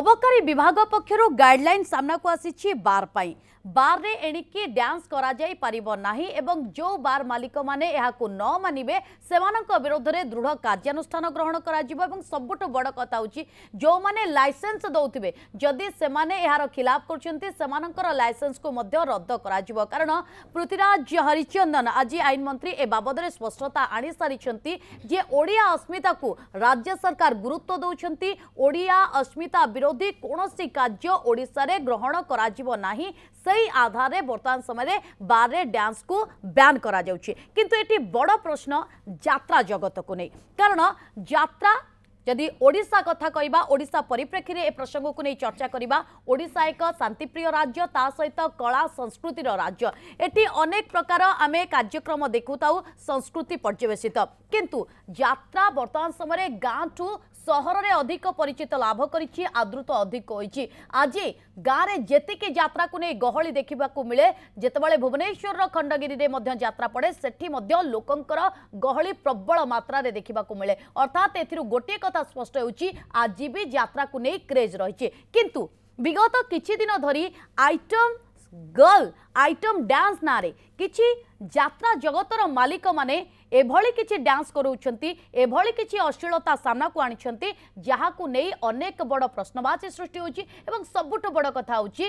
ଅବକାରୀ ବିଭାଗ ପକ୍ଷରୁ ଗାଇଡଲାଇନ୍ ସାମ୍ନାକୁ ଆସିଛି ବାର ପାଇଁ बारे एणिक डांस करना जो बार मालिक मैंने न मानवे से विरोध में दृढ़ कार्यानुष्ठान ग्रहण कर सब बड़ कथा जो मैंने लाइसेंस दौर जदि से खिलाफ कर लाइसेंस को रद्द कारण पृथ्वीराज हरिचंदन आज आईन मंत्री ए बाबद स्पष्टता आनी सारी जे ओडिया अस्मिता को राज्य सरकार गुरुत्व दौरान ओडिया अस्मिता विरोधी कौन सी कार्य ओडा ग्रहण करा से সেই আধারে বর্তমান সময়ে বারে ড্যান্সকু ব্যান করা যাচ্ছে কিন্তু এটি বড় প্রশ্ন যাত্রা জগতকু নেই কারণ যাত্রা ଯଦି ଓଡ଼ିଶା କଥା କହିବା ଓଡ଼ିଶା ପରିପ୍ରେକ୍ଷୀରେ ଏ ପ୍ରସଙ୍ଗକୁ ନେଇ ଚର୍ଚ୍ଚା କରିବା ଓଡ଼ିଶା ଏକ ଶାନ୍ତିପ୍ରିୟ ରାଜ୍ୟ ତା ସହିତ କଳା ସଂସ୍କୃତିର ରାଜ୍ୟ ଏଠି ଅନେକ ପ୍ରକାର ଆମେ କାର୍ଯ୍ୟକ୍ରମ ଦେଖୁଥାଉ ସଂସ୍କୃତି ପର୍ଯ୍ୟବେସିତ କିନ୍ତୁ ଯାତ୍ରା ବର୍ତ୍ତମାନ ସମୟରେ ଗାଁଠୁ সহরের অধিক পরিচিত লাভ করেছে আদৃত অধিক হয়েছে আজ গাঁরে যেতিকি যাত্রাকে নিয়ে গহলি দেখা মিলে যেতবে ভুবনেশ্বর খণ্ডগিরি যাত্রা পড়ে সেটি লোকঙ্কর গহলি প্রবল মাত্রার দেখা মিলে অর্থাৎ এর গোটিয়ে কথা স্পষ্ট হচ্ছে আজ বি যাত্রাকে নিয়ে ক্রেজ রয়েছে কিন্তু বিগত কিছুদিন ধর আইটম গর্ল আইটম ডান্স নাঁরে কিছু যাত্রা জগতর মালিক মানে এভাবে কিছু ডান্স করছেন এভাবে কিছু অশ্লীলতা সামনাকু আনিছেন যাহাকু নেই অনেক বড় প্রশ্নবাচী সৃষ্টি হচ্ছে এবং সবুঠ বড় কথা হচ্ছে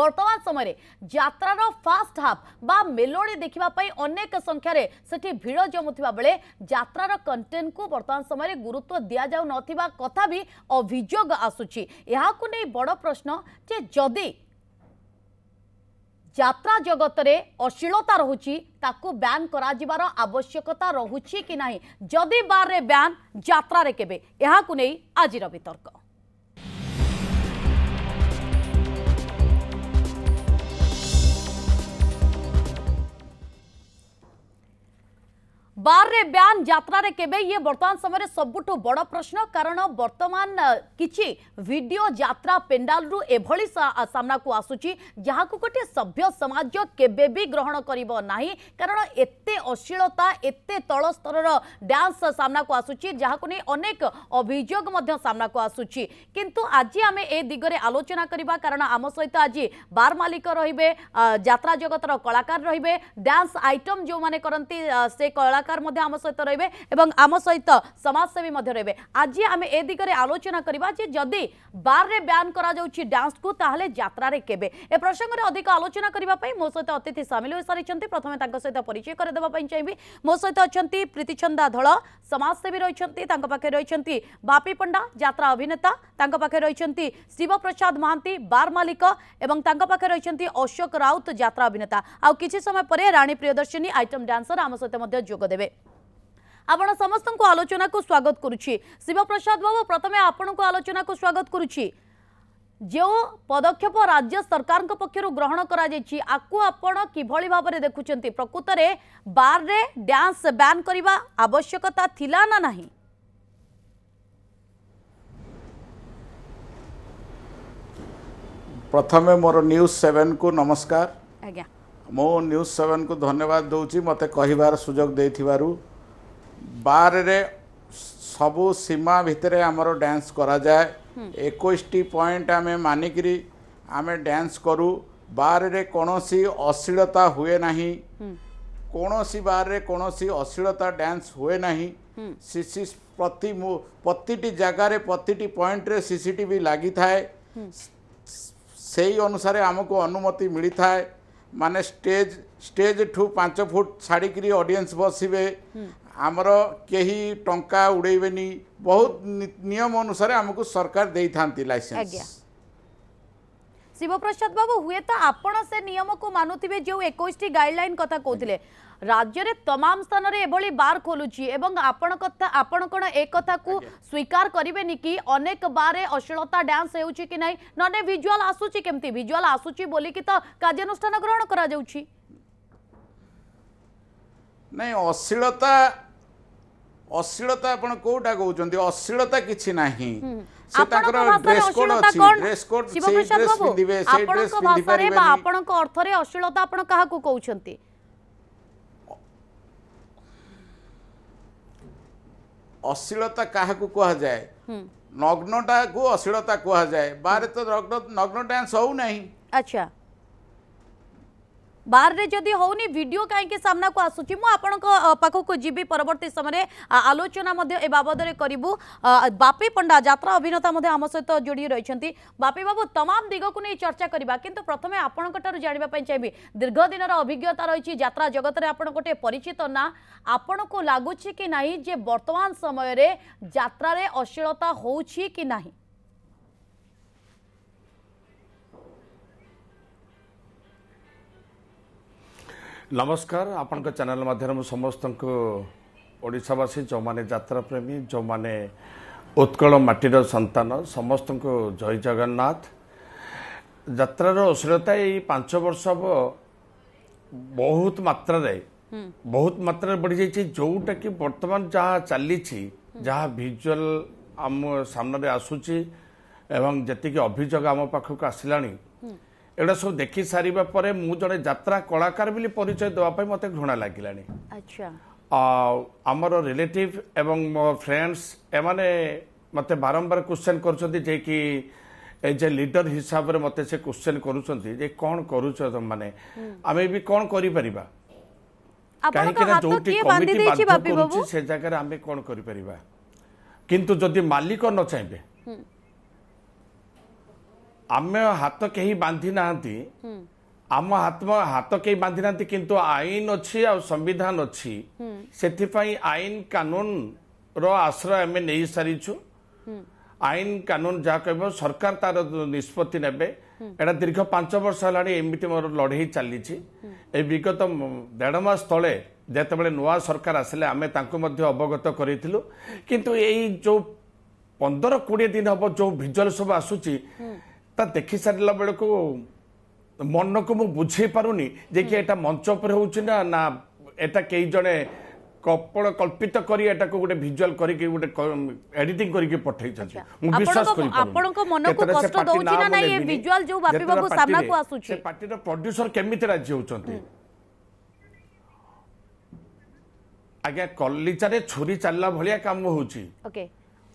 বর্তমান সময়ে যাত্রার ফাষ্ট হাফ বা মেলোডি দেখা অনেক সংখ্যার সেটি ভিড় জমুবা বেড়ে যাত্রার কন্টেন্ট কু বর্তমান সময়ে গুরুত্ব দিয়া যাও নথিবা কথা বি অভিযোগ আসুচি এখন বড় প্রশ্ন যে যদি যাত্রা জগতরে অশ্লীলতা রয়েছে তাকে ব্যান করা যাবার আবশ্যকতা রয়েছে কি না যদি বারে ব্যান যাত্রার কেবে এখন আজর বিতর্ক ବାର୍ରେ ବ୍ୟାନ୍ ଯାତ୍ରାରେ କେବେ ଇଏ ବର୍ତ୍ତମାନ ସମୟରେ ସବୁଠୁ ବଡ଼ ପ୍ରଶ୍ନ କାରଣ ବର୍ତ୍ତମାନ କିଛି ଭିଡ଼ିଓ ଯାତ୍ରା ପେଣ୍ଡାଲରୁ ଏଭଳି ସାମ୍ନାକୁ ଆସୁଛି ଯାହାକୁ ଗୋଟିଏ ସଭ୍ୟ ସମାଜ କେବେ ବି ଗ୍ରହଣ କରିବ ନାହିଁ କାରଣ ଏତେ ଅଶ୍ଳୀଳତା ଏତେ ତଳ ସ୍ତରର ଡ୍ୟାନ୍ସ ସାମ୍ନାକୁ ଆସୁଛି ଯାହାକୁ ନେଇ ଅନେକ ଅଭିଯୋଗ ମଧ୍ୟ ସାମ୍ନାକୁ ଆସୁଛି କିନ୍ତୁ ଆଜି ଆମେ ଏ ଦିଗରେ ଆଲୋଚନା କରିବା କାରଣ ଆମ ସହିତ ଆଜି ବାର୍ ମାଲିକ ରହିବେ ଯାତ୍ରା ଜଗତର କଳାକାର ରହିବେ ଡ୍ୟାନ୍ସ ଆଇଟମ୍ ଯେଉଁମାନେ କରନ୍ତି ସେ କଳାକାର ସରକାର ମଧ୍ୟ ଆମ ସହିତ ରହିବେ ଏବଂ ଆମ ସହିତ ସମାଜସେବୀ ମଧ୍ୟ ରହିବେ ଆଜି ଆମେ ଏ ଦିଗରେ ଆଲୋଚନା କରିବା ଯେ ଯଦି ବାର୍ରେ ବ୍ୟାନ୍ କରାଯାଉଛି ଡ୍ୟାନ୍ସକୁ ତାହେଲେ ଯାତ୍ରାରେ କେବେ ଏ ପ୍ରସଙ୍ଗରେ ଅଧିକ ଆଲୋଚନା କରିବା ପାଇଁ ମୋ ସହିତ ଅତିଥି ସାମିଲ ହୋଇସାରିଛନ୍ତି ପ୍ରଥମେ ତାଙ୍କ ସହିତ ପରିଚୟ କରିଦେବା ପାଇଁ ଚାହିଁବି ମୋ ସହିତ ଅଛନ୍ତି ପ୍ରୀତିଛନ୍ଦା ଧଳ ସମାଜସେବୀ ରହିଛନ୍ତି ତାଙ୍କ ପାଖରେ ରହିଛନ୍ତି ବାପି ପଣ୍ଡା ଯାତ୍ରା ଅଭିନେତା ତାଙ୍କ ପାଖରେ ରହିଛନ୍ତି ଶିବପ୍ରସାଦ ମହାନ୍ତି ବାର୍ ମାଲିକ ଏବଂ ତାଙ୍କ ପାଖରେ ରହିଛନ୍ତି ଅଶୋକ ରାଉତ ଯାତ୍ରା ଅଭିନେତା ଆଉ କିଛି ସମୟ ପରେ ରାଣୀ ପ୍ରିୟଦର୍ଶିନୀ ଆଇଟମ୍ ଡ୍ୟାନ୍ସର ଆମ ସହିତ ମଧ୍ୟ ଯୋଗ ଦେବେ ଦେବେ ଆପଣ ସମସ୍ତଙ୍କୁ ଆଲୋଚନାକୁ ସ୍ୱାଗତ କରୁଛି ଶିବପ୍ରସାଦ ବାବୁ ପ୍ରଥମେ ଆପଣଙ୍କୁ ଆଲୋଚନାକୁ ସ୍ୱାଗତ କରୁଛି ଯେଉଁ ପଦକ୍ଷେପ ରାଜ୍ୟ ସରକାରଙ୍କ ପକ୍ଷରୁ ଗ୍ରହଣ କରାଯାଇଛି ଆକୁ ଆପଣ କିଭଳି ଭାବରେ ଦେଖୁଛନ୍ତି ପ୍ରକୃତରେ ବାର୍ରେ ଡ୍ୟାନ୍ସ ବ୍ୟାନ୍ କରିବା ଆବଶ୍ୟକତା ଥିଲା ନା ନାହିଁ ପ୍ରଥମେ ମୋର ନ୍ୟୁଜ୍ ସେଭେନ୍କୁ ନମସ୍କାର ଆଜ୍ଞା મોર ન્યૂઝ 7 કો ધન્યવાદ દોઉચી મતે કહીબાર સુજોગ દેઈ થીવારુ બાર રે સબુ સીમા ભીતરે આમરો ડાન્સ કરા જાય 21 ટી પોઈન્ટ અમે માનિકરી અમે ડાન્સ કરુ બાર રે કોણોસી અસીળતા હુએ નહીં કોણોસી બાર રે કોણોસી અસીળતા ડાન્સ હુએ નહીં સીસી પ્રતિ પ્રતિટી જગારે પ્રતિટી પોઈન્ટ રે સીસીટીવી લાગી થાય સેઈ અનુસારે આમકો અનુમતિ મિલી થાય ମାନେ ଷ୍ଟେଜ୍ ଷ୍ଟେଜ୍ଠୁ ପାଞ୍ଚ ଫୁଟ ଛାଡ଼ିକିରି ଅଡ଼ିଏନ୍ସ ବସିବେ ଆମର କେହି ଟଙ୍କା ଉଡ଼େଇବେନି ବହୁତ ନିୟମ ଅନୁସାରେ ଆମକୁ ସରକାର ଦେଇଥାନ୍ତି ଲାଇସେନ୍ସ শিবপ্রসাদ বাবু হুয়েত আপনার সে নিয়মক মানুবে যে একুশটি গাইডলাইন কথা কৌলে ରାଜ୍ୟରେ ତମାମ ସ୍ଥାନରେ ଏଭଳି ବାର ଖୋଲୁଛି ଏବଂ ଆପଣ କଥା ଆପଣ କ'ଣ ଏ କଥାକୁ ସ୍ୱୀକାର କରିବେନି କି ଅନେକ ବାରେ ଅଶ୍ଳୀଳତା ଡ୍ୟାନ୍ସ ହେଉଛି କି ନାହିଁ ନହେଲେ ଭିଜୁଆଲ ଆସୁଛି କେମିତି ଭିଜୁଆଲ ଆସୁଛି ବୋଲିକି ତ କାର୍ଯ୍ୟାନୁଷ୍ଠାନ ଗ୍ରହଣ କରାଯାଉଛି ନାଇଁ ଅଶ୍ଳୀଳତା ଅଶ୍ଳୀଳତା ଆପଣ କୋଉଟା କହୁଛନ୍ତି ଅଶ୍ଳୀଳତା କିଛି ନାହିଁ ଆପଣଙ୍କ ଅର୍ଥରେ ଅଶ୍ଳୀଳତା ଆପଣ କାହାକୁ କହୁଛନ୍ତି ଅଶ୍ଳୀଳତା କାହାକୁ କୁହାଯାଏ ନଗ୍ନଟାକୁ ଅଶ୍ଳୀଳତା କୁହାଯାଏ ବାହାରେ ତ ନଗ୍ନ ନଗ୍ନ ଡ୍ୟାନ୍ସ ହଉନାହିଁ ଆଚ୍ଛା ବାହାରରେ ଯଦି ହେଉନି ଭିଡ଼ିଓ କାହିଁକି ସାମ୍ନାକୁ ଆସୁଛି ମୁଁ ଆପଣଙ୍କ ପାଖକୁ ଯିବି ପରବର୍ତ୍ତୀ ସମୟରେ ଆଲୋଚନା ମଧ୍ୟ ଏ ବାବଦରେ କରିବୁ ବାପି ପଣ୍ଡା ଯାତ୍ରା ଅଭିନେତା ମଧ୍ୟ ଆମ ସହିତ ଯୋଡ଼ି ରହିଛନ୍ତି ବାପି ବାବୁ ତମାମ ଦିଗକୁ ନେଇ ଚର୍ଚ୍ଚା କରିବା କିନ୍ତୁ ପ୍ରଥମେ ଆପଣଙ୍କଠାରୁ ଜାଣିବା ପାଇଁ ଚାହିଁବି ଦୀର୍ଘ ଦିନର ଅଭିଜ୍ଞତା ରହିଛି ଯାତ୍ରା ଜଗତରେ ଆପଣ ଗୋଟିଏ ପରିଚିତ ନା ଆପଣଙ୍କୁ ଲାଗୁଛି କି ନାହିଁ ଯେ ବର୍ତ୍ତମାନ ସମୟରେ ଯାତ୍ରାରେ ଅଶ୍ଳୀଳତା ହେଉଛି କି ନାହିଁ নমস্কার আপনার চ্যানেল মাধ্যমে সমস্ত ওড়িশাবাসী যে যাত্রা প্রেমী যে উৎকল মাটির সন্তান সমস্ত জয় জগন্নাথ যাত্রার অশ্লীলতা এই পাঁচ বর্ষ হব বহুত মাত্রায় বহুত মাত্রায় বড়ি যাই যেটা কি বর্তমান যা চালিছি যা ভিজুয়াল আমার সামনে আসুচি এবং যেত অভিযোগ আমার পাখক আসলে ଏଗୁଡ଼ା ସବୁ ଦେଖି ସାରିବା ପରେ ମୁଁ ଜଣେ ଯାତ୍ରା କଳାକାର ବୋଲି ପରିଚୟ ଦେବା ପାଇଁ ମୋତେ ଘୃଣା ଲାଗିଲାଣି ଆମର ରିଲେଟିଭ୍ ଏବଂ ମୋ ଫ୍ରେଣ୍ଡସ୍ ଏମାନେ ମୋତେ ବାରମ୍ବାର କ୍ୱେଶ୍ଚନ୍ କରୁଛନ୍ତି ଯେ କି ଏଜ୍ ଏ ଲିଡର ହିସାବରେ ମୋତେ ସେ କ୍ୱେଶ୍ଚନ୍ କରୁଛନ୍ତି ଯେ କ'ଣ କରୁଛ ତମମାନେ ଆମେ ବି କ'ଣ କରିପାରିବା କାହିଁକିନା ଯୋଉଠି କମିଟି ବାଧ୍ୟ କରୁଛି ସେ ଜାଗାରେ ଆମେ କ'ଣ କରିପାରିବା କିନ୍ତୁ ଯଦି ମାଲିକ ନ ଚାହିଁବେ ଆମେ ହାତ କେହି ବାନ୍ଧି ନାହାନ୍ତି ଆମ ହାତ ହାତ କେହି ବାନ୍ଧି ନାହାନ୍ତି କିନ୍ତୁ ଆଇନ ଅଛି ଆଉ ସମ୍ବିଧାନ ଅଛି ସେଥିପାଇଁ ଆଇନ କାନୁନର ଆଶ୍ରୟ ଆମେ ନେଇସାରିଛୁ ଆଇନ କାନୁନ ଯାହା କହିବ ସରକାର ତାର ନିଷ୍ପତ୍ତି ନେବେ ଏଇଟା ଦୀର୍ଘ ପାଞ୍ଚ ବର୍ଷ ହେଲାଣି ଏମିତି ମୋର ଲଢ଼େଇ ଚାଲିଛି ଏ ବିଗତ ଦେଢ଼ ମାସ ତଳେ ଯେତେବେଳେ ନୂଆ ସରକାର ଆସିଲେ ଆମେ ତାଙ୍କୁ ମଧ୍ୟ ଅବଗତ କରିଥିଲୁ କିନ୍ତୁ ଏଇ ଯେଉଁ ପନ୍ଦର କୋଡ଼ିଏ ଦିନ ହେବ ଯେଉଁ ଭିଜୁଆଲ୍ ସବୁ ଆସୁଛି ତା ଦେଖି ସାରିଲା ବେଳକୁ ମନକୁ ମୁଁ ବୁଝେଇ ପାରୁନି ଯେ କି ଏଇଟା ମଞ୍ଚ ଉପରେ ହେଉଛି ନା ନା ଏଟା କେହି ଜଣେ କପଳ କଳ୍ପିତ କରି ଏଟାକୁ ଗୋଟେ ଭିଜୁଆଲ କରିକି ଗୋଟେ ଏଡିଟିଂ କରିକି ପଠେଇଛନ୍ତି ମୁଁ ବିଶ୍ୱାସ କରି ଆପଣଙ୍କ ମନକୁ କଷ୍ଟ ଦଉଛି ନା ନାଇଁ ଏ ଭିଜୁଆଲ ଯୋଉ ବାପି ବାବୁ ସାମ୍ନାକୁ ଆସୁଛି ସେ ପାର୍ଟିର ପ୍ରଡ୍ୟୁସର କେମିତି ରାଜି ହେଉଛନ୍ତି ଆଜ୍ଞା କଲିଚାରେ ଛୁରୀ ଚାଲିଲା ଭଳିଆ କାମ ହେଉଛି ଓକେ